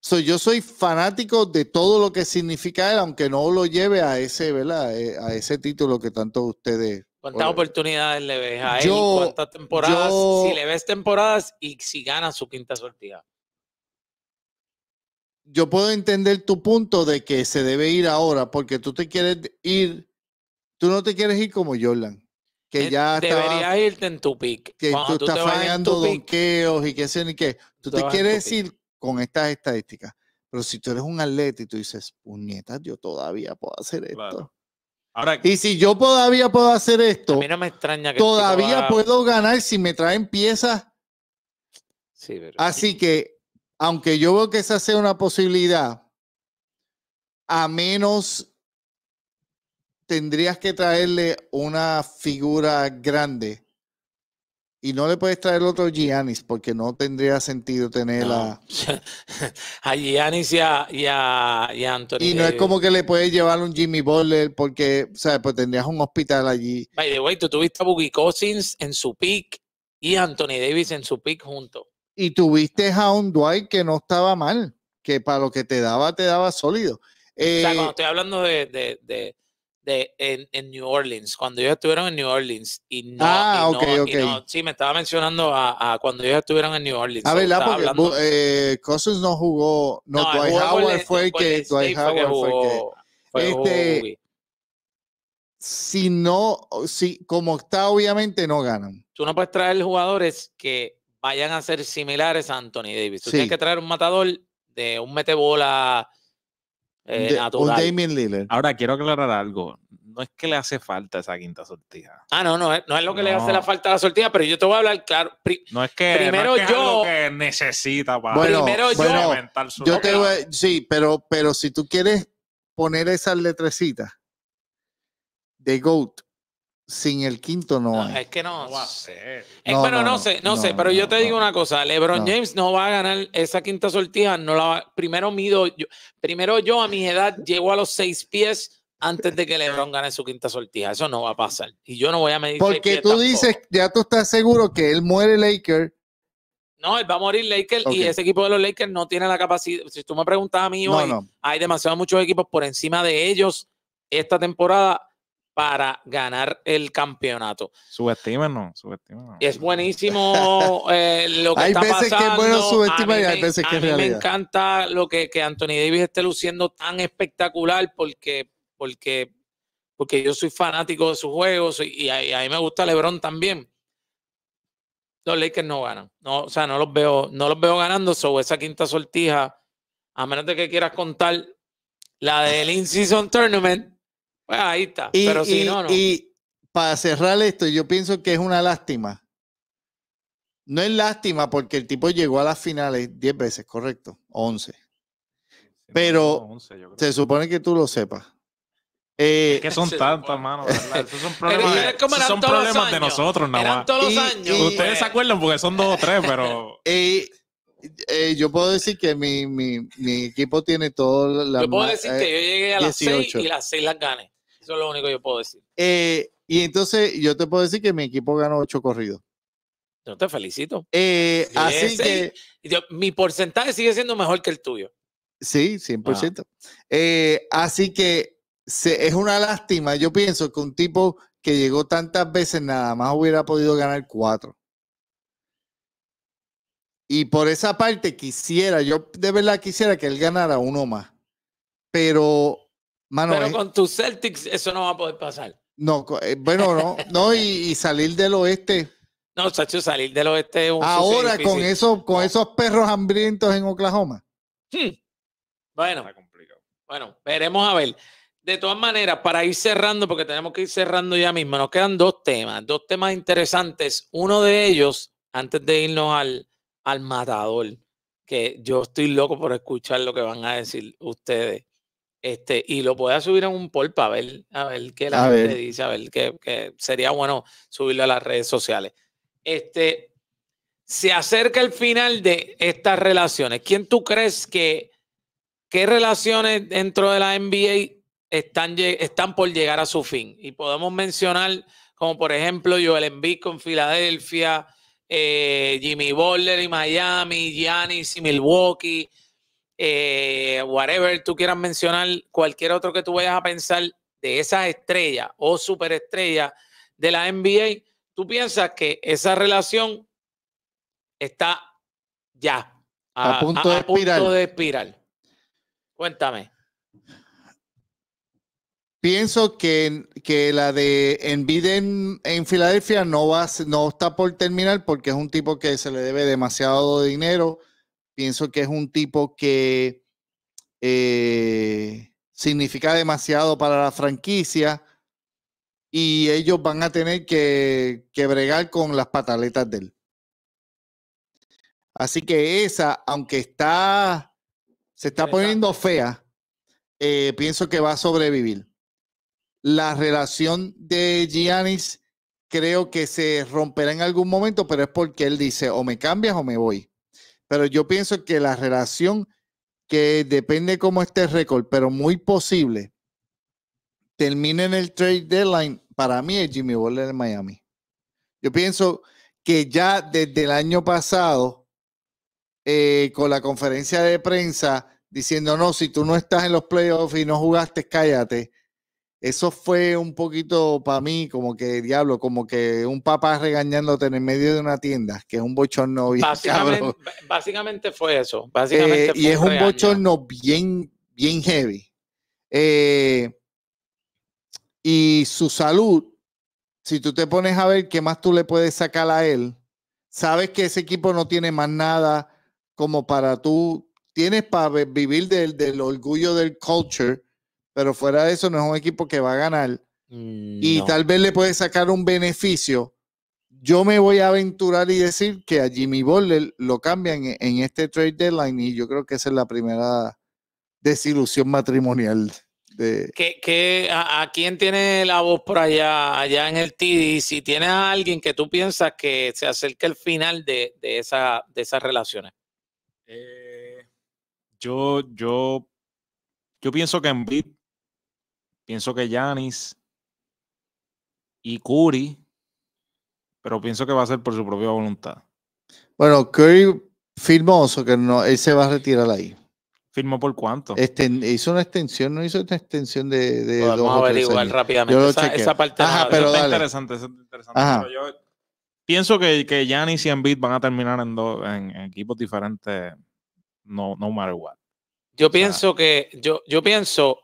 soy yo soy fanático de todo lo que significa él, aunque no lo lleve a ese, ¿verdad? Eh, a ese título que tanto ustedes ¿Cuántas oportunidades le ves a él? ¿Cuántas temporadas? si le ves temporadas y si gana su quinta sortida. Yo puedo entender tu punto de que se debe ir ahora porque tú te quieres ir, tú no te quieres ir como Jordan. Que eh, ya Deberías irte en tu pick. Que tú, estás fallando donqueos y qué sé ni qué. Tú, te quieres ir con estas estadísticas. Pero si tú eres un atleta y tú dices, puñetas, yo todavía puedo hacer esto y si yo todavía puedo hacer esto, todavía puedo ganar si me traen piezas. Así que, aunque yo veo que esa sea una posibilidad, a menos tendrías que traerle una figura grande y no le puedes traer otro Giannis porque no tendría sentido tener a... a Giannis y a, y y no es como que le puedes llevar un Jimmy Butler porque, sea, Pues tendrías un hospital allí. By the way, tú tuviste a Boogie Cousins en su pick y Anthony Davis en su pick junto. Y tuviste a un Dwight que no estaba mal, que para lo que te daba, te daba sólido. o sea, eh, cuando estoy hablando de en, New Orleans, cuando ellos estuvieron en New Orleans. Y no, ah, ok, ok. sí, me estaba mencionando a, cuando ellos estuvieron en New Orleans. A ver, la porque eh, no jugó, no, no Howard fue el que, Dwight fue que. Este, si no, si, como está, obviamente no ganan. Tú no puedes traer jugadores que vayan a ser similares a Anthony Davis. Tú tienes que traer un matador de un metebola eh, un Damien Lillard. Ahora quiero aclarar algo. No es que le hace falta esa quinta sortija. Ah, no, no, no es lo que le hace la falta a la sortija, pero yo te voy a hablar claro. no es que primero yo necesita para bueno, primero yo, te sí, pero pero si tú quieres poner esas letrecitas de GOAT sin el quinto no, Es que no. bueno, no, sé, no, sé, pero yo te digo una cosa, LeBron James no va a ganar esa quinta sortija, no la primero mido yo, primero yo a mi edad llego a los seis pies antes de que LeBron gane su quinta sortija, eso no va a pasar y yo no voy a medir Porque tú dices, ya tú estás seguro que él muere Laker. No, él va a morir Laker y ese equipo de los Lakers no tiene la capacidad. Si tú me preguntas a mí hoy, hay demasiados muchos equipos por encima de ellos esta temporada para ganar el campeonato. Subestímenos, y Es buenísimo eh, lo que hay veces Que es bueno subestimar y hay veces que es realidad. A mí me encanta lo que, Anthony Davis esté luciendo tan espectacular porque, porque, porque yo soy fanático de sus juegos y, a, mí me gusta LeBron también. Los Lakers no ganan. No, o sea, no los veo, no los veo ganando. sobre esa quinta sortija, a menos de que quieras contar la del In-Season Tournament, pues, ahí está. Y, para cerrar esto, yo pienso que es una lástima. No es lástima porque el tipo llegó a las finales 10 veces, correcto, 11. Pero se supone que tú lo sepas. Eh, es que son tantas, manos son problemas, de nosotros, nada más. Todos los años. Ustedes se acuerdan porque son dos o tres, pero. Eh, yo puedo decir que mi, mi, mi equipo tiene todo la. Yo puedo decir que eh, yo llegué a las 6 y las 6 las gané. Eso es lo único que yo puedo decir. Eh, y entonces yo te puedo decir que mi equipo ganó ocho corridos. Yo te felicito. Eh, así que. mi porcentaje sigue siendo mejor que el tuyo. Sí, 100%. Eh, así que es una lástima. Yo pienso que un tipo que llegó tantas veces nada más hubiera podido ganar cuatro. Y por esa parte quisiera, yo de verdad quisiera que él ganara uno más. Pero pero eh, con tus Celtics eso no va a poder pasar. No, eh, bueno, no, no y, salir del oeste. No, sacho salir del oeste es un Ahora con esos, con esos perros hambrientos en Oklahoma. Hmm. Bueno, bueno, veremos a ver. De todas maneras, para ir cerrando, porque tenemos que ir cerrando ya mismo, nos quedan dos temas, dos temas interesantes. Uno de ellos, antes de irnos al, al matador, que yo estoy loco por escuchar lo que van a decir ustedes. Este, y lo pueda subir en un polpa, para ver, a ver qué la gente dice, a ver qué, sería bueno subirlo a las redes sociales. Este, se acerca el final de estas relaciones. ¿Quién tú crees que, qué relaciones dentro de la NBA están, están por llegar a su fin? Y podemos mencionar, como por ejemplo, Joel Embiid con Filadelfia, eh, Jimmy Butler y Miami, Giannis y Milwaukee, eh, whatever tú quieras mencionar, cualquier otro que tú vayas a pensar de esa estrella o superestrella de la NBA, tú piensas que esa relación está ya a, punto, de espiral. Cuéntame. Pienso que, que la de Enviden en, en, Filadelfia no, va, no está por terminar porque es un tipo que se le debe demasiado dinero Pienso que es un tipo que eh, significa demasiado para la franquicia y ellos van a tener que, que bregar con las pataletas de él. Así que esa, aunque está, se está poniendo fea, eh, pienso que va a sobrevivir. La relación de Giannis creo que se romperá en algún momento, pero es porque él dice o me cambias o me voy. Pero yo pienso que la relación que depende cómo esté el récord, pero muy posible, termine en el trade deadline, para mí es Jimmy Butler en Miami. Yo pienso que ya desde el año pasado, eh, con la conferencia de prensa, diciendo, no, si tú no estás en los playoffs y no jugaste, cállate eso fue un poquito para mí como que diablo, como que un papá regañándote en el medio de una tienda, que es un bochorno básicamente, Básicamente fue eso. Eh, y es un bochorno bien, bien heavy. Eh, y su salud, si tú te pones a ver qué más tú le puedes sacar a él, sabes que ese equipo no tiene más nada como para tú, tienes para vivir del, del orgullo del culture pero fuera de eso no es un equipo que va a ganar mm, y tal vez le puede sacar un beneficio. Yo me voy a aventurar y decir que a Jimmy Butler lo cambian e-, en este trade deadline y yo creo que esa es la primera desilusión matrimonial. De... a, quién tiene la voz por allá, allá en el TD? Si tiene a alguien que tú piensas que se acerque al final de, esa, de esas relaciones. Eh, yo, yo, yo pienso que en en Pienso que Yanis y Curry, pero pienso que va a ser por su propia voluntad. Bueno, Curry firmó que no, él se va a retirar ahí. ¿Firmó por cuánto? Este, hizo una extensión, no hizo una extensión de. vamos a averiguar rápidamente. esa, parte es está interesante, interesante. pienso que, que Giannis y Embiid van a terminar en, dos en, equipos diferentes, no, no matter what. Yo pienso que, yo, yo pienso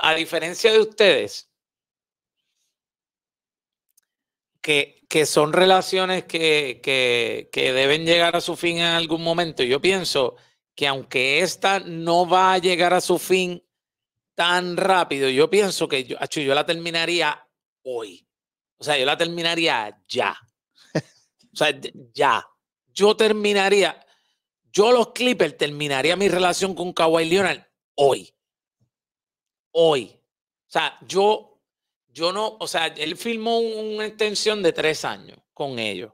a diferencia de ustedes, que, que son relaciones que, deben llegar a su fin en algún momento, yo pienso que aunque esta no va a llegar a su fin tan rápido, yo pienso que yo, yo la terminaría hoy. O sea, yo la terminaría ya. o sea, ya. Yo terminaría, yo los Clippers terminaría mi relación con Kawhi Leonard hoy hoy. O sea, yo, yo no, o sea, él filmó una extensión de tres años con ellos.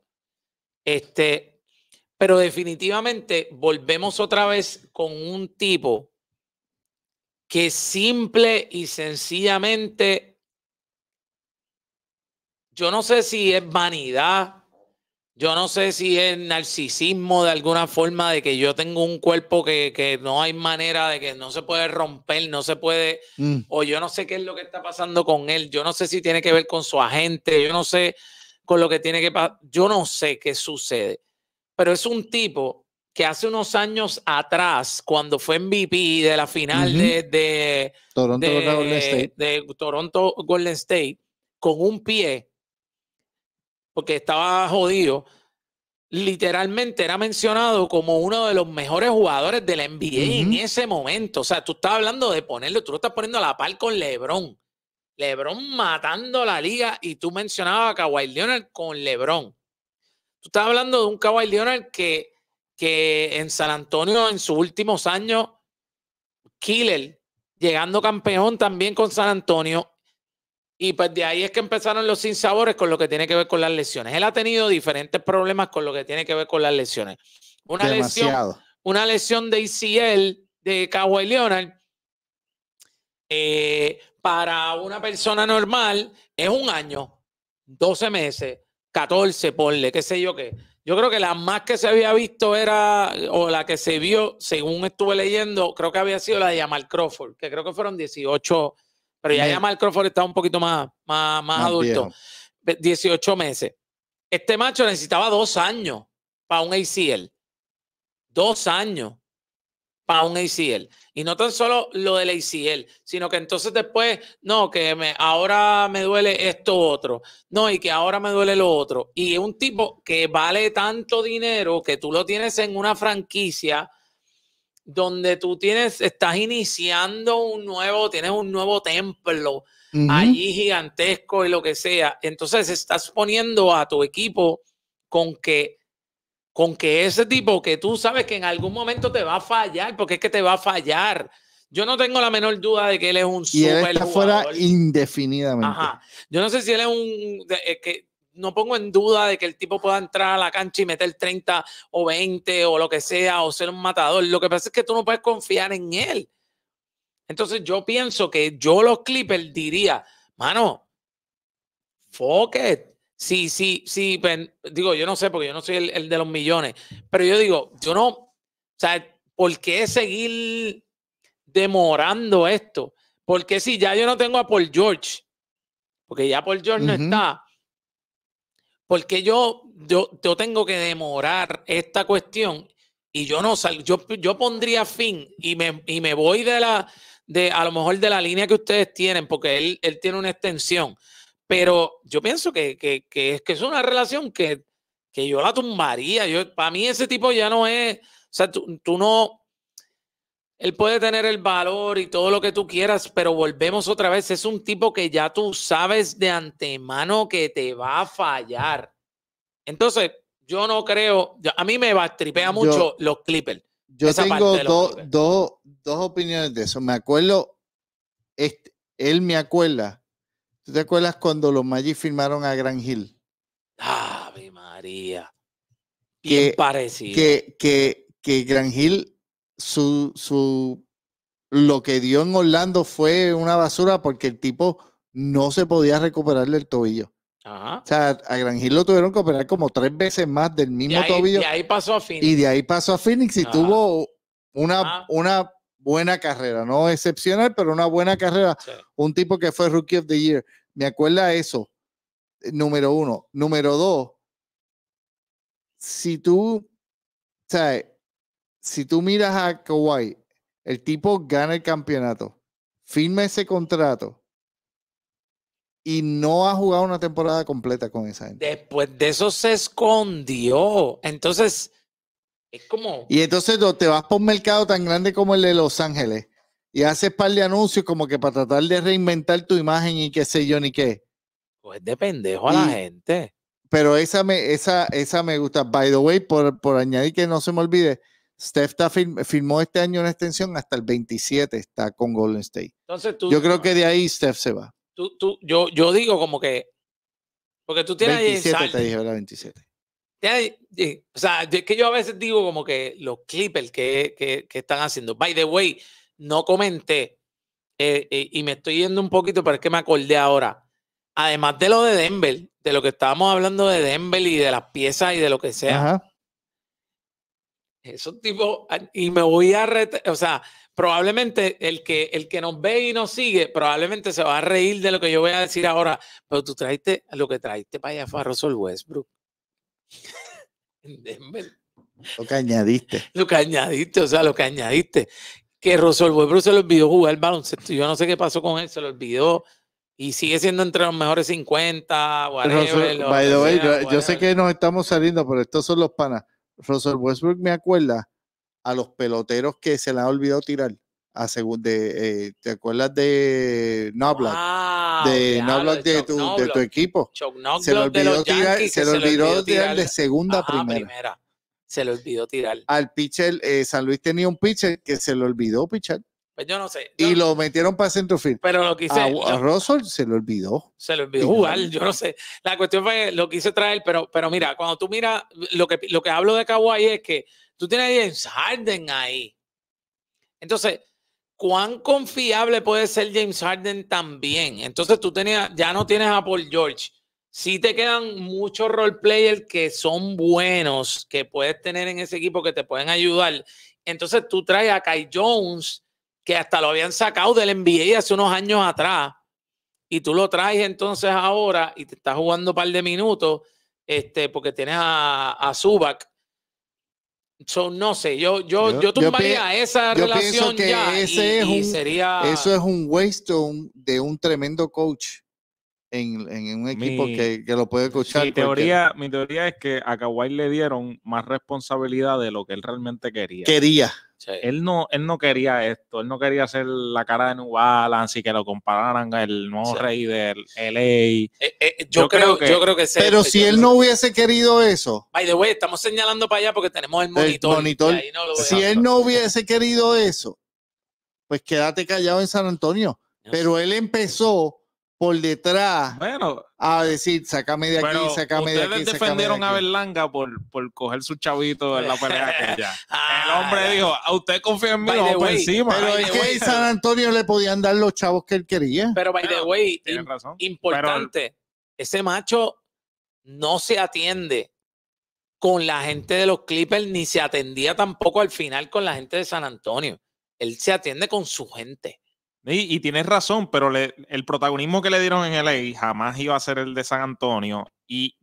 Este, pero definitivamente volvemos otra vez con un tipo que simple y sencillamente, yo no sé si es vanidad, yo no sé si es narcisismo de alguna forma, de que yo tengo un cuerpo que, que no hay manera de que no se puede romper, no se puede, mm. o yo no sé qué es lo que está pasando con él, yo no sé si tiene que ver con su agente, yo no sé con lo que tiene que pasar, yo no sé qué sucede, pero es un tipo que hace unos años atrás, cuando fue MVP de la final de, de, Toronto, Golden State. de Toronto Golden State, con un pie porque estaba jodido, literalmente era mencionado como uno de los mejores jugadores de la NBA en ese momento. O sea, tú estás hablando de ponerlo, tú lo estás poniendo a la par con LeBron. LeBron matando la liga y tú mencionabas a Kawhi Leonard con LeBron. Tú estás hablando de un Kawhi Leonard que, que en San Antonio en sus últimos años, Killer, llegando campeón también con San Antonio, y pues de ahí es que empezaron los sinsabores con lo que tiene que ver con las lesiones. Él ha tenido diferentes problemas con lo que tiene que ver con las lesiones. Una, lesión, una lesión de ICL de Kawhi Leonard eh, para una persona normal es un año, 12 meses, 14, ponle, qué sé yo qué. Yo creo que la más que se había visto era, o la que se vio, según estuve leyendo, creo que había sido la de Jamal Crawford, que creo que fueron 18 pero ya, ya Mark Crawford está un poquito más, más, más, adulto. 18 meses. Este macho necesitaba dos años para un ACL. Dos años para un ACL. Y no tan solo lo del ACL, sino que entonces después, no, que me, ahora me duele esto otro, no, y que ahora me duele lo otro. Y es un tipo que vale tanto dinero que tú lo tienes en una franquicia donde tú tienes, estás iniciando un nuevo, tienes un nuevo templo allí gigantesco y lo que sea. Entonces estás poniendo a tu equipo con que, con que ese tipo que tú sabes que en algún momento te va a fallar, porque es que te va a fallar. Yo no tengo la menor duda de que él es un y super él está fuera indefinidamente. Ajá. Yo no sé si él es un, eh, no pongo en duda de que el tipo pueda entrar a la cancha y meter 30 o 20 o lo que sea, o ser un matador. Lo que pasa es que tú no puedes confiar en él. Entonces yo pienso que yo los Clippers diría, mano, fuck it. Sí, sí, sí, digo, yo no sé porque yo no soy el, de los millones, pero yo digo, yo no, o sea, ¿por qué seguir demorando esto? Porque si ya yo no tengo a Paul George, porque ya Paul George no está, porque yo, yo, tengo que demorar esta cuestión y yo no yo, yo pondría fin y me, voy de la, de a lo mejor de la línea que ustedes tienen, porque él, él tiene una extensión, pero yo pienso que, que, es, que es una relación que, que yo la tumbaría, yo, para mí ese tipo ya no es, o sea, tú no, él puede tener el valor y todo lo que tú quieras, pero volvemos otra vez. Es un tipo que ya tú sabes de antemano que te va a fallar. Entonces, yo no creo. a mí me va, mucho los Clippers. Yo tengo dos opiniones de eso. Me acuerdo, este, él me acuerda. ¿Tú te acuerdas cuando los Magic firmaron a Gran Hill? Ave María. Bien que, parecido. Que, que, que Gran Hill su, su, lo que dio en Orlando fue una basura porque el tipo no se podía recuperarle el tobillo. O sea, a Gran tuvieron que operar como tres veces más del mismo tobillo. De ahí pasó a Phoenix. Y de ahí pasó a Phoenix y tuvo una, una buena carrera, no excepcional, pero una buena carrera. Un tipo que fue Rookie of the Year. Me acuerda eso. Eh, número uno. Número dos. Si tú, o si tú miras a Kawhi, el tipo gana el campeonato, firma ese contrato y no ha jugado una temporada completa con esa gente. Después de eso se escondió. Entonces, es como. Y entonces te vas por un mercado tan grande como el de Los Ángeles y haces par de anuncios como que para tratar de reinventar tu imagen y qué sé yo ni qué. Pues de pendejo a la gente. Pero esa me, esa, esa me gusta. By the way, por, por añadir que no se me olvide, Steph está firmó este año una extensión hasta el 27, está con Golden State. Entonces yo creo que de ahí Steph se va. Tú, yo, yo digo como que. Porque tú tienes 27 te dije, 27. o sea, es que yo a veces digo como que los Clippers que, que, están haciendo. By the way, no comenté eh, eh, y me estoy yendo un poquito, pero es que me acordé ahora. Además de lo de Denver, de lo que estábamos hablando de Denver y de las piezas y de lo que sea. Ajá esos tipos, ah, y me voy a, o sea, probablemente el que, el que nos ve y nos sigue, probablemente se va a reír de lo que yo voy a decir ahora, pero tú traiste, lo que traiste para allá fue a Russell Westbrook. lo que añadiste. Lo que añadiste, o sea, lo que añadiste. Que Russell Westbrook se lo olvidó jugar el baloncesto. Yo no sé qué pasó con él, se lo olvidó y sigue siendo entre los mejores 50. by yo, yo, sé que nos estamos saliendo, pero estos son los panas. Russell Westbrook me acuerda a los peloteros que se le han olvidado tirar. A de, eh, ¿Te acuerdas de Noblock? de de, tu equipo. Se le olvidó tirar, se olvidó de segunda a primera. Se le olvidó tirar. Al pitcher, eh, San Luis tenía un pitcher que se le olvidó pitcher pues yo no sé. y lo metieron para Centrofield. Pero lo quise. A, a Russell se lo olvidó. Se lo olvidó jugar, yo no sé. La cuestión fue lo quise traer, pero, pero mira, cuando tú miras, lo que, lo que hablo de Kawhi es que tú tienes a James Harden ahí. Entonces, ¿cuán confiable puede ser James Harden también? Entonces tú tenías, ya no tienes a Paul George. Si te quedan muchos role players que son buenos, que puedes tener en ese equipo que te pueden ayudar. Entonces tú traes a Kai Jones que hasta lo habían sacado del NBA hace unos años atrás, y tú lo traes entonces ahora y te estás jugando un par de minutos, este, porque tienes a, a Zubac. no sé, yo, yo, yo, tumbaría esa relación ya y, sería... Eso es un waste de un tremendo coach en, un equipo que, lo puede escuchar. Mi teoría, mi teoría es que a Kawhi le dieron más responsabilidad de lo que él realmente quería. Quería. Él, no, él no quería esto, él no quería ser la cara de New Balance y que lo compararan al nuevo rey del LA. Eh, eh, yo, creo, que, yo creo que Pero si él no hubiese querido eso. By the way, estamos señalando para allá porque tenemos el monitor. si él no hubiese querido eso, pues quédate callado en San Antonio. Pero él empezó por detrás bueno, a decir, sacame de aquí, sacame de aquí. Ustedes defendieron a Berlanga por, por coger su chavito en la pelea ah, el hombre dijo, a ah, usted confía en mí, Pero es que San Antonio le podían dar los chavos que él quería. Pero, by the way, importante, ese macho no se atiende con la gente de los Clippers, ni se atendía tampoco al final con la gente de San Antonio. Él se atiende con su gente. Y, tienes razón, pero el protagonismo que le dieron en LA jamás iba a ser el de San Antonio. Y,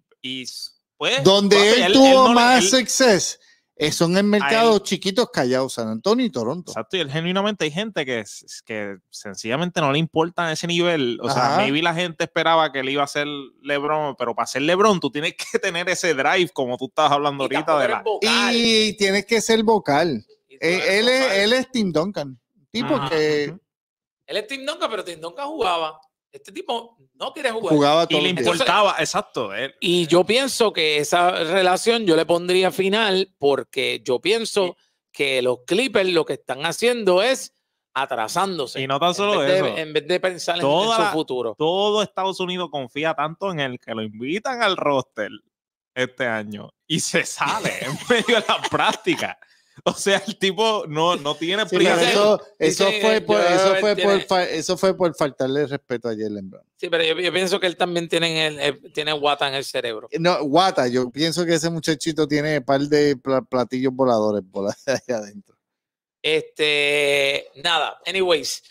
pues. Donde él, tuvo más success eh, son en mercados chiquitos callados, San Antonio y Toronto. Exacto, y genuinamente hay gente que, que sencillamente no le importa ese nivel. O sea, maybe la gente esperaba que él iba a ser LeBron, pero para ser LeBron tú tienes que tener ese drive, como tú estabas hablando ahorita. De la... Y tienes que ser vocal. Eh, él, Es, él Tim Duncan, tipo que es Tim pero Tim Duncan jugaba. Este tipo no quiere jugar. Jugaba todo y le importaba, exacto. Y yo pienso que esa relación yo le pondría final porque yo pienso que los Clippers lo que están haciendo es atrasándose. Y no tan solo en eso. en vez de pensar en su futuro. Todo Estados Unidos confía tanto en el que lo invitan al roster este año y se sale en medio de la práctica. O sea, el tipo no, tiene prisa. Eso, fue por, faltarle respeto a Jalen Brown. Sí, pero yo, pienso que él también tiene, eh, tiene guata en el cerebro. No, guata. Yo pienso que ese muchachito tiene un par de platillos voladores por ahí adentro. Este, nada. Anyways,